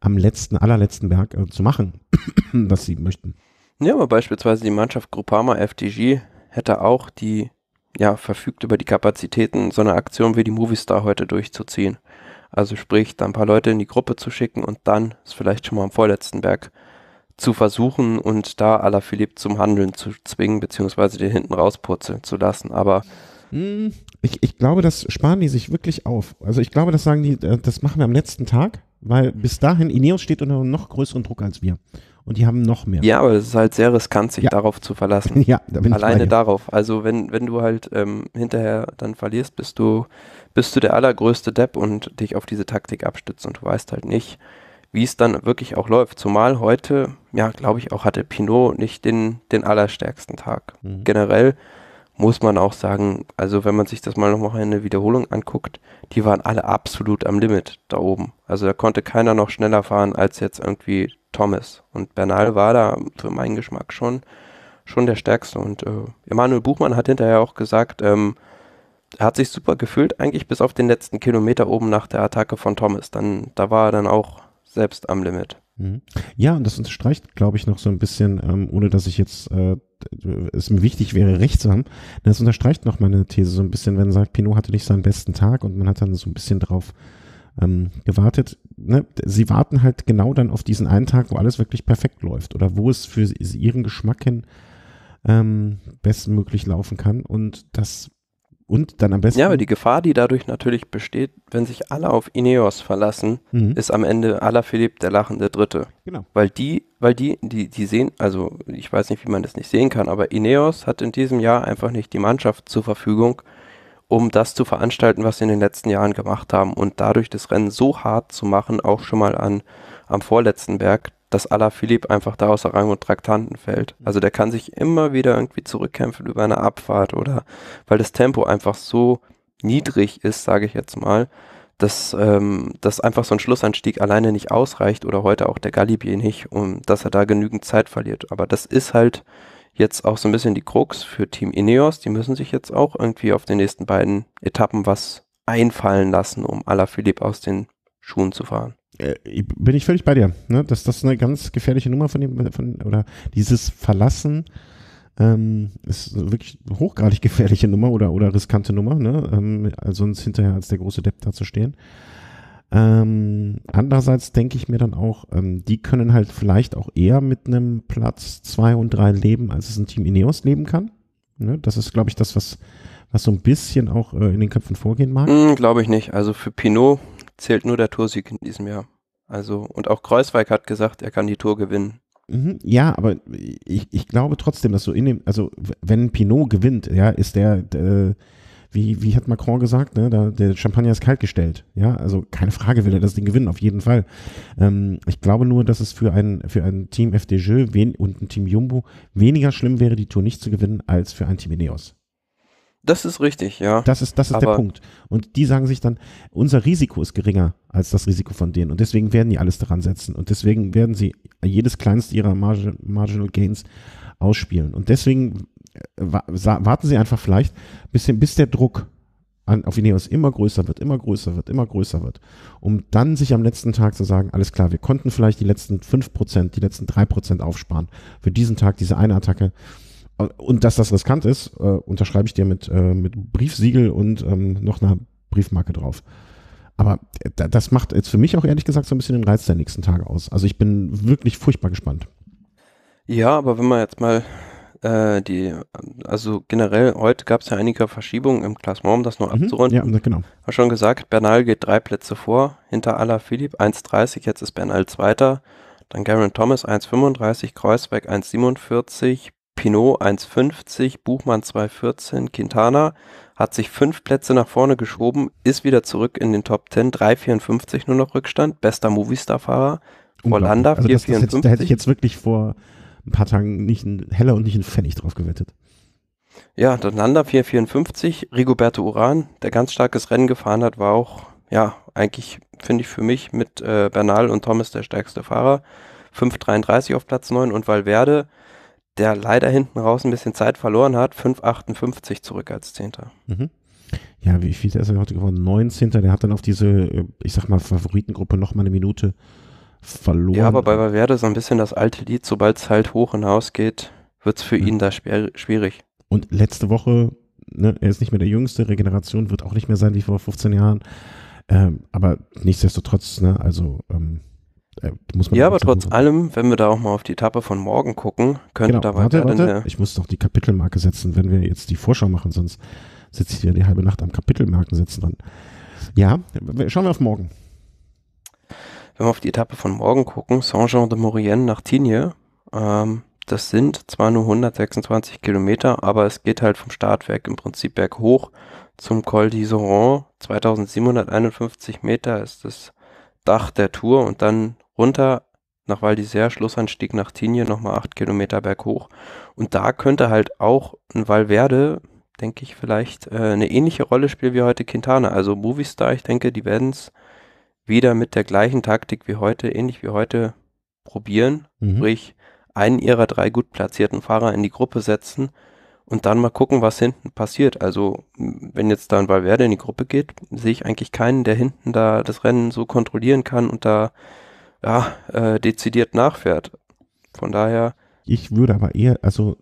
am letzten, allerletzten Berg äh, zu machen, was sie möchten. Ja, aber beispielsweise die Mannschaft Groupama FDG hätte auch die, ja, verfügt über die Kapazitäten, so eine Aktion wie die Movistar heute durchzuziehen. Also sprich, da ein paar Leute in die Gruppe zu schicken und dann es vielleicht schon mal am vorletzten Berg zu versuchen und da Alaphilippe zum Handeln zu zwingen, beziehungsweise den hinten rauspurzeln zu lassen. Aber hm, ich, ich glaube, das sparen die sich wirklich auf. Also ich glaube, das sagen die, äh, das machen wir am letzten Tag, weil bis dahin Ineos steht unter noch größeren Druck als wir und die haben noch mehr. Ja, aber es ist halt sehr riskant, sich ja. darauf zu verlassen. Ja, da bin Alleine ich darauf. Also wenn, wenn du halt ähm, hinterher dann verlierst, bist du, bist du der allergrößte Depp und dich auf diese Taktik abstützt und du weißt halt nicht, wie es dann wirklich auch läuft. Zumal heute, ja, glaube ich, auch hatte Pinot nicht den, den allerstärksten Tag. Mhm. Generell muss man auch sagen, also wenn man sich das mal nochmal in der Wiederholung anguckt, die waren alle absolut am Limit da oben. Also da konnte keiner noch schneller fahren als jetzt irgendwie Thomas. Und Bernal war da für meinen Geschmack schon, schon der stärkste. Und äh, Emanuel Buchmann hat hinterher auch gesagt, ähm, er hat sich super gefühlt, eigentlich bis auf den letzten Kilometer oben nach der Attacke von Thomas. Dann, da war er dann auch selbst am Limit. Mhm. Ja, und das unterstreicht, glaube ich, noch so ein bisschen, ähm, ohne dass ich jetzt äh, es mir wichtig wäre, recht zu haben. Das unterstreicht noch meine These so ein bisschen, wenn man sagt, Pinot hatte nicht seinen besten Tag und man hat dann so ein bisschen drauf ähm, gewartet ne, sie warten halt genau dann auf diesen einen Tag, wo alles wirklich perfekt läuft oder wo es für ihren Geschmack hin ähm, bestmöglich laufen kann und das und dann am besten. Ja, aber die Gefahr, die dadurch natürlich besteht, wenn sich alle auf Ineos verlassen, mhm. ist am Ende Philipp der lachende Dritte. Genau. Weil die, weil die, die, die sehen, also ich weiß nicht, wie man das nicht sehen kann, aber Ineos hat in diesem Jahr einfach nicht die Mannschaft zur Verfügung, um das zu veranstalten, was sie in den letzten Jahren gemacht haben und dadurch das Rennen so hart zu machen, auch schon mal an, am vorletzten Berg, dass Ala Philipp einfach da außer Rang und Traktanten fällt. Mhm. Also der kann sich immer wieder irgendwie zurückkämpfen über eine Abfahrt oder weil das Tempo einfach so niedrig ist, sage ich jetzt mal, dass, ähm, dass einfach so ein Schlussanstieg alleine nicht ausreicht oder heute auch der Galibier nicht, um dass er da genügend Zeit verliert. Aber das ist halt jetzt auch so ein bisschen die Krux für Team Ineos. Die müssen sich jetzt auch irgendwie auf den nächsten beiden Etappen was einfallen lassen, um Alaphilippe aus den Schuhen zu fahren. Äh, bin ich völlig bei dir. Ne? Das, das ist eine ganz gefährliche Nummer von dem, von, oder dieses Verlassen ähm, ist wirklich hochgradig gefährliche Nummer oder, oder riskante Nummer, ne? ähm, sonst also hinterher als der große Depp da zu stehen. Ähm, andererseits denke ich mir dann auch, ähm, die können halt vielleicht auch eher mit einem Platz 2 und 3 leben, als es ein Team Ineos leben kann. Ne? Das ist, glaube ich, das, was, was so ein bisschen auch äh, in den Köpfen vorgehen mag. Mm, hm, glaube ich nicht. Also für Pinot zählt nur der Torsieg in diesem Jahr. Also, und auch Kreuzweig hat gesagt, er kann die Tour gewinnen. Mhm, ja, aber ich, ich glaube trotzdem, dass so in dem, also wenn Pinot gewinnt, ja, ist der, der äh, wie, wie hat Macron gesagt, ne? da, der Champagner ist kaltgestellt. Ja, also keine Frage will er das Ding gewinnen, auf jeden Fall. Ähm, ich glaube nur, dass es für ein, für ein Team FDJ und ein Team Jumbo weniger schlimm wäre, die Tour nicht zu gewinnen, als für ein Team Ineos. Das ist richtig, ja. Das ist, das ist der Punkt. Und die sagen sich dann, unser Risiko ist geringer als das Risiko von denen. Und deswegen werden die alles daran setzen. Und deswegen werden sie jedes kleinste ihrer Marginal Gains ausspielen. Und deswegen warten Sie einfach vielleicht, ein bisschen, bis der Druck an, auf Ineos immer größer wird, immer größer wird, immer größer wird, um dann sich am letzten Tag zu sagen, alles klar, wir konnten vielleicht die letzten 5%, die letzten 3% aufsparen für diesen Tag, diese eine Attacke. Und dass das riskant ist, äh, unterschreibe ich dir mit, äh, mit Briefsiegel und ähm, noch einer Briefmarke drauf. Aber äh, das macht jetzt für mich auch ehrlich gesagt so ein bisschen den Reiz der nächsten Tage aus. Also ich bin wirklich furchtbar gespannt. Ja, aber wenn man jetzt mal äh, die, also generell, heute gab es ja einige Verschiebungen im Klassement, um das noch mhm, abzurunden. Ja, genau. War schon gesagt, Bernal geht drei Plätze vor, hinter Ala Philipp 1,30, jetzt ist Bernal Zweiter. Dann Garen Thomas 1,35, Kreuzberg 1,47, Pinot 1,50, Buchmann 2,14, Quintana hat sich fünf Plätze nach vorne geschoben, ist wieder zurück in den Top 10, 3,54 nur noch Rückstand, bester Movistar-Fahrer, Hollander also 4,54. Da hätte ich jetzt wirklich vor ein paar Tagen nicht ein Heller und nicht ein Pfennig drauf gewettet. Ja, dann Landa 454, Rigoberto Uran, der ganz starkes Rennen gefahren hat, war auch, ja, eigentlich finde ich für mich mit äh, Bernal und Thomas der stärkste Fahrer. 5,33 auf Platz 9 und Valverde, der leider hinten raus ein bisschen Zeit verloren hat, 5,58 zurück als Zehnter. Mhm. Ja, wie viel ist er heute geworden? 19. Der hat dann auf diese, äh, ich sag mal, Favoritengruppe nochmal eine Minute äh, verloren. Ja, aber bei Valverde so ein bisschen das alte Lied, sobald es halt hoch hinaus geht, wird es für ja. Hm. ihn da schwierig. Und letzte Woche, ne, er ist nicht mehr der Jüngste, Regeneration wird auch nicht mehr sein wie vor 15 Jahren. Ähm, aber nichtsdestotrotz, ne, also ähm, äh, muss man. Ja, aber trotz machen. allem, wenn wir da auch mal auf die Etappe von morgen gucken, könnte genau, da warte, warte. Ich muss doch die Kapitelmarke setzen, wenn wir jetzt die Vorschau machen, sonst sitze ich ja die halbe Nacht am Kapitelmarken setzen dran. Ja, schauen wir auf morgen. Wenn wir auf die Etappe von morgen gucken, Saint-Jean-de-Maurienne nach Tignes, ähm, das sind zwar nur 126 Kilometer, aber es geht halt vom Startwerk im Prinzip berghoch zum Col d'Iseran. 2751 Meter ist das Dach der Tour und dann runter nach Val d'Isère, Schlussanstieg nach Tignes, nochmal 8 Kilometer berghoch. Und da könnte halt auch ein Valverde, denke ich, vielleicht äh, eine ähnliche Rolle spielen wie heute Quintana. Also Movistar, ich denke, die werden es wieder mit der gleichen Taktik wie heute, ähnlich wie heute, probieren. Mhm. Sprich, einen ihrer drei gut platzierten Fahrer in die Gruppe setzen und dann mal gucken, was hinten passiert. Also, wenn jetzt dann Valverde in die Gruppe geht, sehe ich eigentlich keinen, der hinten da das Rennen so kontrollieren kann und da ja, äh, dezidiert nachfährt. Von daher. Ich würde aber eher, also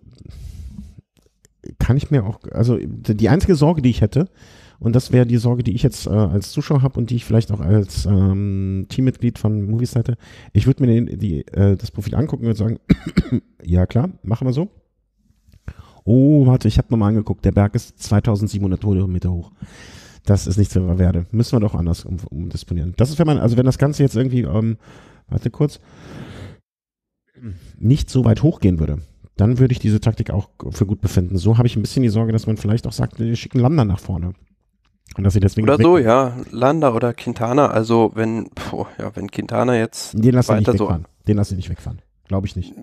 kann ich mir auch, also die einzige Sorge, die ich hätte, und das wäre die Sorge, die ich jetzt äh, als Zuschauer habe und die ich vielleicht auch als ähm, Teammitglied von Movies hätte. Ich würde mir den, die, äh, das Profil angucken und sagen, ja klar, machen wir so. Oh, warte, ich habe nochmal angeguckt. Der Berg ist 2700 Meter hoch. Das ist nichts, was werde. Müssen wir doch anders um, umdisponieren. Das ist, wenn man, also wenn das Ganze jetzt irgendwie, ähm, warte kurz, nicht so weit hochgehen würde, dann würde ich diese Taktik auch für gut befinden. So habe ich ein bisschen die Sorge, dass man vielleicht auch sagt, wir schicken Lander nach vorne. Und dass sie deswegen oder so, ja. Landa oder Quintana. Also, wenn, boah, ja, wenn Quintana jetzt. Den lassen weiter nicht wegfahren. So den lass ich nicht wegfahren. Glaube ich nicht.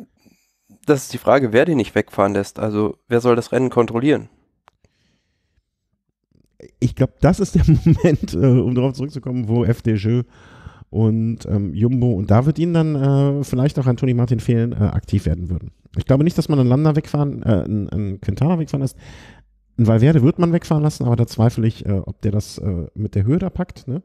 Das ist die Frage, wer den nicht wegfahren lässt. Also, wer soll das Rennen kontrollieren? Ich glaube, das ist der Moment, äh, um darauf zurückzukommen, wo FDJ und ähm, Jumbo, und da wird ihnen dann äh, vielleicht auch an Toni Martin fehlen, äh, aktiv werden würden. Ich glaube nicht, dass man einen Landa wegfahren, äh, einen, einen Quintana wegfahren lässt. In Valverde wird man wegfahren lassen, aber da zweifle ich, äh, ob der das äh, mit der Höhe da packt. Ne?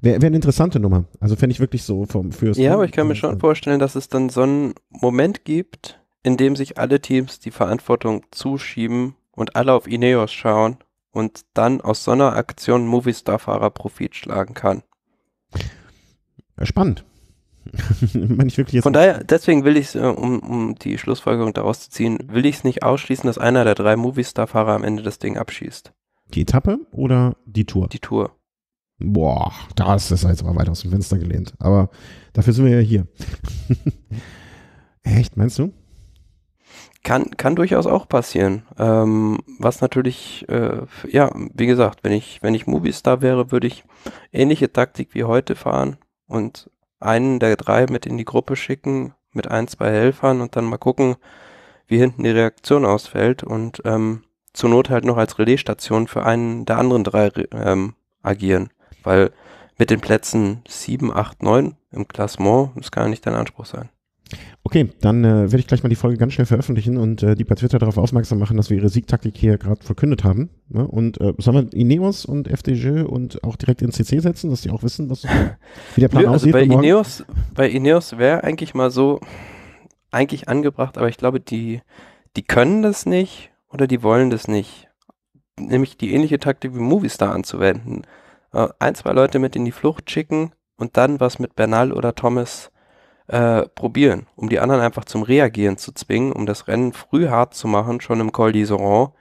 Wäre wär eine interessante Nummer. Also fände ich wirklich so vom fürs. Ja, Team. aber ich kann mir schon äh, vorstellen, dass es dann so einen Moment gibt, in dem sich alle Teams die Verantwortung zuschieben und alle auf Ineos schauen und dann aus so einer Aktion Movistar-Fahrer Profit schlagen kann. Spannend. Von daher, deswegen will ich es, äh, um, um, die Schlussfolgerung daraus zu ziehen, will ich es nicht ausschließen, dass einer der drei Movistar-Fahrer am Ende das Ding abschießt. Die Etappe oder die Tour? Die Tour. Boah, da ist das jetzt aber weit aus dem Fenster gelehnt. Aber dafür sind wir ja hier. Echt, meinst du? Kann, kann durchaus auch passieren. Ähm, was natürlich, äh, ja, wie gesagt, wenn ich, wenn ich Movistar wäre, würde ich ähnliche Taktik wie heute fahren und einen der drei mit in die Gruppe schicken, mit ein, zwei Helfern und dann mal gucken, wie hinten die Reaktion ausfällt und ähm, zur Not halt noch als Relaisstation für einen der anderen drei ähm, agieren. Weil mit den Plätzen 7, 8, 9 im Klassement, das kann ja nicht dein Anspruch sein. Okay, dann äh, werde ich gleich mal die Folge ganz schnell veröffentlichen und äh, die bei Twitter darauf aufmerksam machen, dass wir ihre Siegtaktik hier gerade verkündet haben. Ne? Und äh, sollen wir Ineos und FDG und auch direkt ins CC setzen, dass die auch wissen, was, wie der Plan Nö, also aussieht? Bei Ineos, bei Ineos wäre eigentlich mal so eigentlich angebracht, aber ich glaube, die, die können das nicht oder die wollen das nicht. Nämlich die ähnliche Taktik wie Movistar anzuwenden. Äh, ein, zwei Leute mit in die Flucht schicken und dann was mit Bernal oder Thomas äh, probieren, um die anderen einfach zum Reagieren zu zwingen, um das Rennen früh hart zu machen, schon im Col d'Iseran,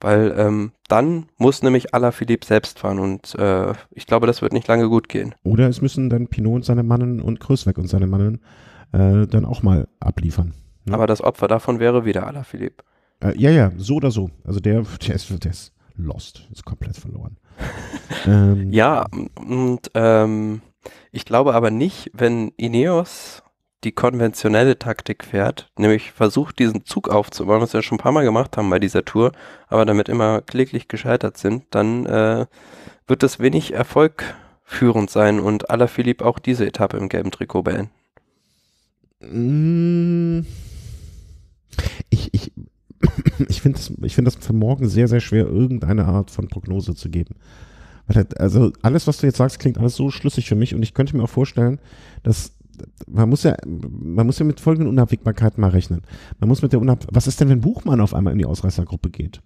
weil ähm, dann muss nämlich Alaphilippe selbst fahren und äh, ich glaube, das wird nicht lange gut gehen. Oder es müssen dann Pinot und seine Mannen und Krösweg und seine Mannen äh, dann auch mal abliefern. Ne? Aber das Opfer davon wäre wieder Alaphilippe. Äh, ja, ja, so oder so. Also der, der, ist, der ist lost, ist komplett verloren. ähm, ja, und ähm, ich glaube aber nicht, wenn Ineos die konventionelle Taktik fährt, nämlich versucht, diesen Zug aufzubauen, was wir schon ein paar Mal gemacht haben bei dieser Tour, aber damit immer kläglich gescheitert sind, dann äh, wird es wenig erfolgführend sein und Philipp auch diese Etappe im gelben Trikot beenden. Mm. Ich, ich, ich finde das, find das für morgen sehr, sehr schwer, irgendeine Art von Prognose zu geben. Also alles, was du jetzt sagst, klingt alles so schlüssig für mich und ich könnte mir auch vorstellen, dass man muss ja, man muss ja mit folgenden Unabwägbarkeiten mal rechnen. Man muss mit der Unab Was ist denn, wenn Buchmann auf einmal in die Ausreißergruppe geht?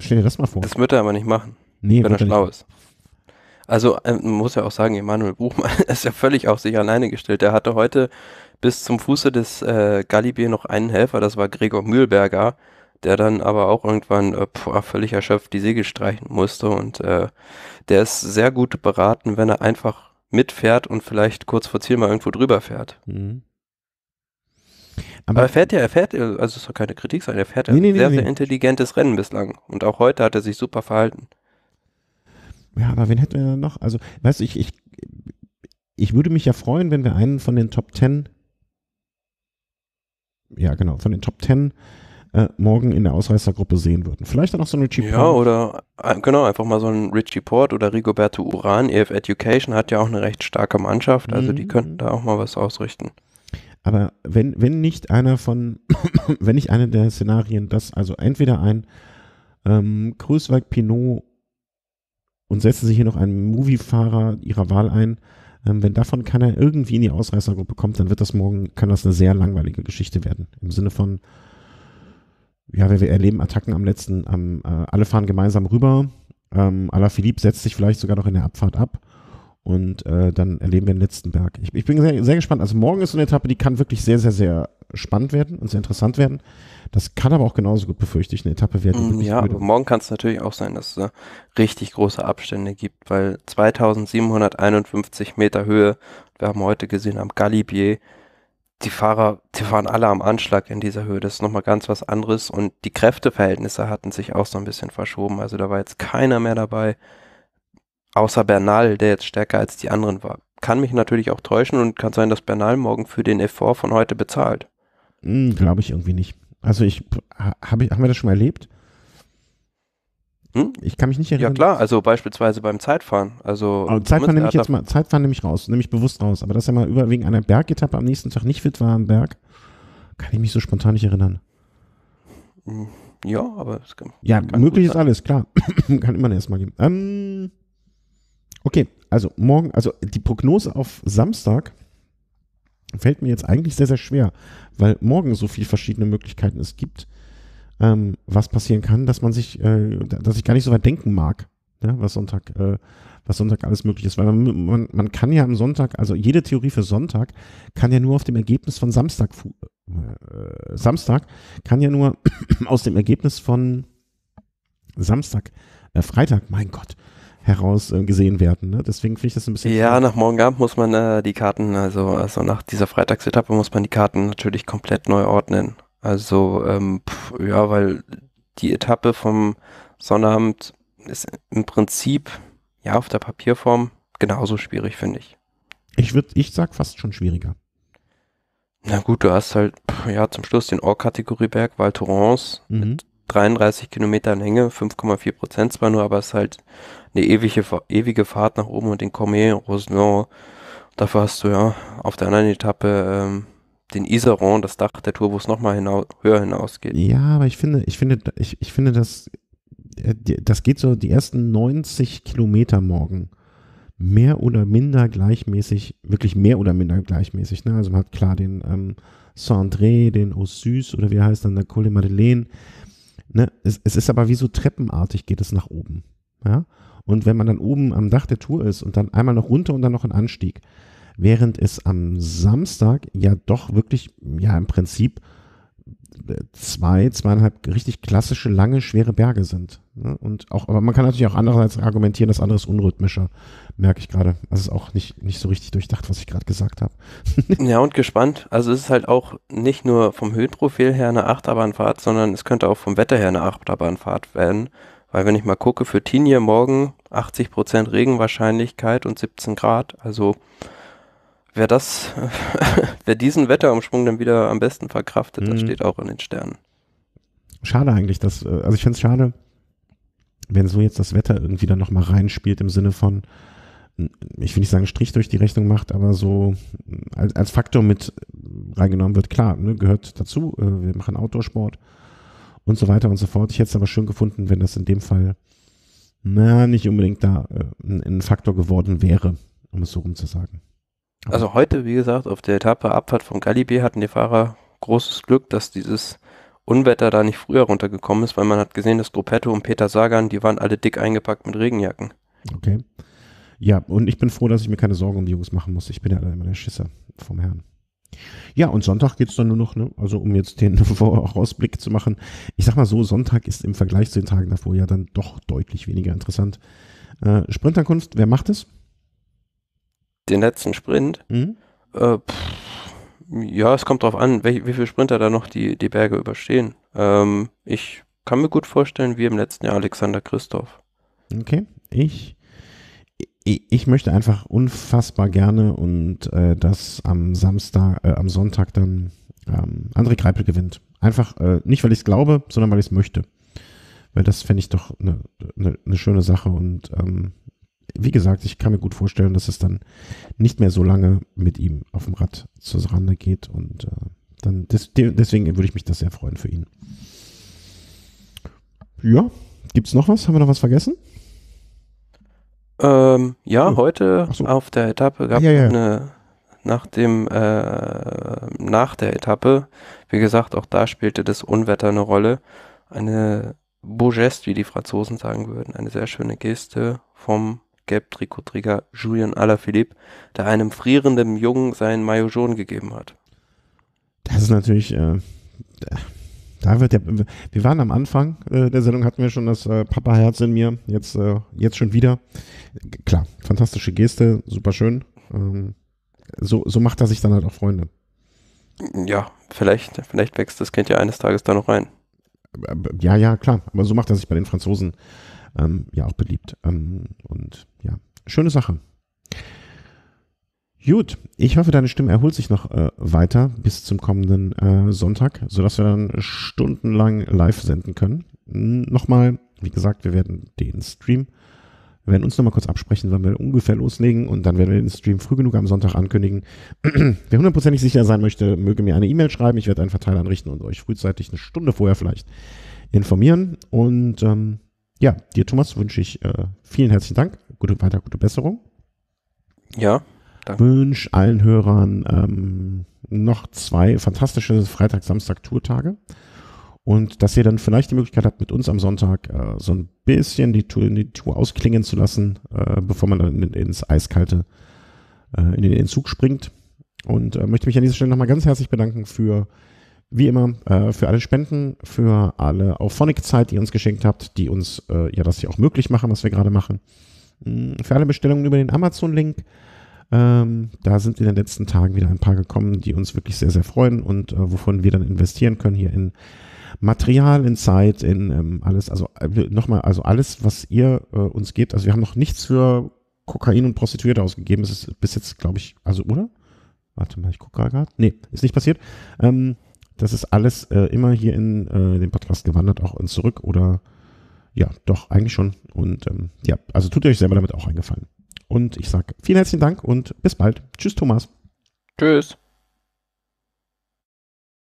Stell dir das mal vor. Das wird er aber nicht machen, nee, wenn er schlau ist. Also äh, man muss ja auch sagen, Emanuel Buchmann ist ja völlig auf sich alleine gestellt. Er hatte heute bis zum Fuße des äh, Galibier noch einen Helfer, das war Gregor Mühlberger, der dann aber auch irgendwann äh, pf, völlig erschöpft die Segel streichen musste. Und äh, der ist sehr gut beraten, wenn er einfach mitfährt und vielleicht kurz vor Ziel mal irgendwo drüber fährt. Mhm. Aber, Aber, er fährt ja, er fährt, also es soll keine Kritik sein, er fährt nee, nee, sehr, nee, sehr intelligentes Rennen bislang. Und auch heute hat er sich super verhalten. Ja, aber wen hätten wir dann noch? Also, weißt du, ich, ich, ich würde mich ja freuen, wenn wir einen von den Top Ten, ja genau, von den Top Ten äh, morgen in der Ausreißergruppe sehen würden. Vielleicht dann auch so ein Richie Port. Ja, oder äh, genau, einfach mal so ein Richie Port oder Rigoberto Uran. EF Education hat ja auch eine recht starke Mannschaft, also mhm. die könnten da auch mal was ausrichten. Aber wenn, wenn nicht einer von, wenn nicht einer der Szenarien, dass also entweder ein ähm, Größweig Pinot und setzen sich hier noch einen Moviefahrer ihrer Wahl ein, ähm, wenn davon keiner irgendwie in die Ausreißergruppe kommt, dann wird das morgen, kann das eine sehr langweilige Geschichte werden. Im Sinne von, ja, wir, wir erleben Attacken am letzten, am, äh, alle fahren gemeinsam rüber. Ähm, Philippe setzt sich vielleicht sogar noch in der Abfahrt ab und äh, dann erleben wir den letzten Berg. Ich, ich bin sehr, sehr, gespannt. Also morgen ist so eine Etappe, die kann wirklich sehr, sehr, sehr spannend werden und sehr interessant werden. Das kann aber auch genauso gut befürchte ich eine Etappe werden. Mm, ja, aber morgen kann es natürlich auch sein, dass es richtig große Abstände gibt, weil 2751 Meter Höhe, wir haben heute gesehen am Galibier, die Fahrer, die waren alle am Anschlag in dieser Höhe. Das ist nochmal ganz was anderes. Und die Kräfteverhältnisse hatten sich auch so ein bisschen verschoben. Also da war jetzt keiner mehr dabei, außer Bernal, der jetzt stärker als die anderen war. Kann mich natürlich auch täuschen und kann sein, dass Bernal morgen für den Effort von heute bezahlt. Hm, Glaube ich irgendwie nicht. Also ich, habe ich, haben wir das schon erlebt? Hm? Ich kann mich nicht erinnern. Ja klar, also beispielsweise beim Zeitfahren. Also oh, Zeitfahren nehme ich jetzt mal, Zeitfahren nehme ich raus, nehme ich bewusst raus. Aber dass er mal über wegen einer Bergetappe am nächsten Tag nicht fit war am Berg, kann ich mich so spontan nicht erinnern. Hm, ja, aber es kann. Ja, kann möglich ist alles, klar. kann immer erstmal geben. Ähm, okay, also morgen, also die Prognose auf Samstag fällt mir jetzt eigentlich sehr, sehr schwer, weil morgen so viele verschiedene Möglichkeiten es gibt ähm, was passieren kann, dass man sich, äh, dass ich gar nicht so weit denken mag, ja, ne, was Sonntag, äh, was Sonntag alles möglich ist. Weil man, man, man, kann ja am Sonntag, also jede Theorie für Sonntag kann ja nur auf dem Ergebnis von Samstag, äh, Samstag kann ja nur aus dem Ergebnis von Samstag, äh, Freitag, mein Gott, heraus äh, gesehen werden. Ne? Deswegen finde ich das ein bisschen. Ja, cool. nach morgen Abend muss man äh, die Karten, also, also nach dieser Freitagsetappe muss man die Karten natürlich komplett neu ordnen. Also, ähm, pf, ja, weil die Etappe vom Sonnabend ist im Prinzip, ja, auf der Papierform genauso schwierig, finde ich. Ich würde, ich sag fast schon schwieriger. Na gut, du hast halt, ja, zum Schluss den Or-Kategorieberg Val Thorens mhm. mit 33 Kilometern Länge, 5,4 Prozent zwar nur, aber es ist halt eine ewige, ewige Fahrt nach oben und den Cormier, Rosemont, dafür hast du ja auf der anderen Etappe ähm, den Iseron, das Dach der Tour, wo es nochmal hinau höher hinausgeht. Ja, aber ich finde, ich finde, ich, ich finde, das, äh, das geht so die ersten 90 Kilometer morgen mehr oder minder gleichmäßig, wirklich mehr oder minder gleichmäßig. Ne? Also man hat klar den ähm, Saint-André, den Ossus oder wie er heißt dann der Col de Madeleine. Ne? Es, es, ist aber wie so treppenartig geht es nach oben. Ja? Und wenn man dann oben am Dach der Tour ist und dann einmal noch runter und dann noch ein Anstieg, während es am Samstag ja doch wirklich, ja im Prinzip äh, zwei, zweieinhalb richtig klassische, lange, schwere Berge sind. Ne? Und auch, aber man kann natürlich auch andererseits argumentieren, das andere ist unrhythmischer, merke ich gerade. Also ist auch nicht, nicht so richtig durchdacht, was ich gerade gesagt habe. ja, und gespannt. Also es ist halt auch nicht nur vom Höhenprofil her eine Achterbahnfahrt, sondern es könnte auch vom Wetter her eine Achterbahnfahrt werden. Weil wenn ich mal gucke, für Tinje morgen 80% Regenwahrscheinlichkeit und 17 Grad, also wer das, wer diesen Wetterumschwung dann wieder am besten verkraftet, mhm. das steht auch in den Sternen. Schade eigentlich, dass, äh, also ich finde es schade, wenn so jetzt das Wetter irgendwie dann nochmal reinspielt im Sinne von, äh, ich will nicht sagen Strich durch die Rechnung macht, aber so äh, als, als Faktor mit reingenommen wird, klar, ne, gehört dazu, wir machen Outdoorsport und so weiter und so fort. Ich hätte es aber schön gefunden, wenn das in dem Fall, na, nicht unbedingt da äh, ein, ein Faktor geworden wäre, um es so rumzusagen. Also heute, wie gesagt, auf der Etappe Abfahrt von Galibier hatten die Fahrer großes Glück, dass dieses Unwetter da nicht früher runtergekommen ist, weil man hat gesehen, dass Gruppetto und Peter Sagan, die waren alle dick eingepackt mit Regenjacken. Okay. Ja, und ich bin froh, dass ich mir keine Sorgen um die Jungs machen muss. Ich bin ja immer der Schisser vom Herrn. Ja, und Sonntag geht es dann nur noch, ne? also um jetzt den Vorausblick zu machen. Ich sag mal so, Sonntag ist im Vergleich zu den Tagen davor ja dann doch deutlich weniger interessant. Äh, Sprinterkunst, wer macht es? den letzten Sprint, mhm. äh, pff, ja, es kommt drauf an, welch, wie viele Sprinter da noch die, die Berge überstehen. Ähm, ich kann mir gut vorstellen, wie im letzten Jahr Alexander Christoph. Okay, ich, ich, möchte einfach unfassbar gerne und äh, dass am Samstag, äh, am Sonntag dann ähm, André Greipel gewinnt. Einfach äh, nicht, weil ich es glaube, sondern weil ich es möchte. Weil das fände ich doch eine ne, ne schöne Sache und ähm, wie gesagt, ich kann mir gut vorstellen, dass es dann nicht mehr so lange mit ihm auf dem Rad zur Rande geht. Und äh, dann des, deswegen würde ich mich das sehr freuen für ihn. Ja, gibt es noch was? Haben wir noch was vergessen? Ähm, ja, oh. heute so. auf der Etappe gab ah, es ja, ja, ja. eine nach dem äh, nach der Etappe, wie gesagt, auch da spielte das Unwetter eine Rolle. Eine Beau Geste, wie die Franzosen sagen würden, eine sehr schöne Geste vom gelb trikot Gelbtrikotträger Julian Alaphilippe, der einem frierenden Jungen seinen Maillot jaune gegeben hat. Das ist natürlich, äh, da wird der, wir waren am Anfang äh, der Sendung, hatten wir schon das äh, Papa-Herz in mir, jetzt, äh, jetzt schon wieder. Klar, fantastische Geste, super schön. Ähm, so, so macht er sich dann halt auch Freunde. Ja, vielleicht, vielleicht wächst das Kind ja eines Tages da noch rein. Äh, ja, ja, klar. Aber so macht er sich bei den Franzosen ähm, ja auch beliebt. Ähm, und ja, schöne Sache. Gut, ich hoffe, deine Stimme erholt sich noch äh, weiter bis zum kommenden äh, Sonntag, sodass wir dann stundenlang live senden können. Nochmal, wie gesagt, wir werden den Stream, wir werden uns nochmal kurz absprechen, wann wir ungefähr loslegen und dann werden wir den Stream früh genug am Sonntag ankündigen. Wer hundertprozentig sicher sein möchte, möge mir eine E-Mail schreiben, ich werde einen Verteiler anrichten und euch frühzeitig eine Stunde vorher vielleicht informieren und ähm, ja, dir, Thomas, wünsche ich äh, vielen herzlichen Dank. Gute, weiter gute Besserung. Ja, danke. Wünsche allen Hörern ähm, noch zwei fantastische Freitag-Samstag-Tourtage. Und dass ihr dann vielleicht die Möglichkeit habt, mit uns am Sonntag äh, so ein bisschen die Tour, die Tour ausklingen zu lassen, äh, bevor man dann in, ins eiskalte, äh, in den Entzug springt. Und äh, möchte mich an dieser Stelle nochmal ganz herzlich bedanken für wie immer, äh, für alle Spenden, für alle Auphonic-Zeit, die ihr uns geschenkt habt, die uns äh, ja das hier auch möglich machen, was wir gerade machen. Hm, für alle Bestellungen über den Amazon-Link. Ähm, da sind in den letzten Tagen wieder ein paar gekommen, die uns wirklich sehr, sehr freuen und äh, wovon wir dann investieren können hier in Material, in Zeit, in ähm, alles. Also äh, nochmal, also alles, was ihr äh, uns gebt. Also wir haben noch nichts für Kokain und Prostituierte ausgegeben. Es ist bis jetzt, glaube ich, also oder? Warte mal, ich gucke gerade. Nee, ist nicht passiert. Ähm, das ist alles äh, immer hier in äh, den Podcast gewandert, auch uns zurück oder ja, doch, eigentlich schon. Und ähm, ja, also tut ihr euch selber damit auch eingefallen. Und ich sage vielen herzlichen Dank und bis bald. Tschüss, Thomas. Tschüss.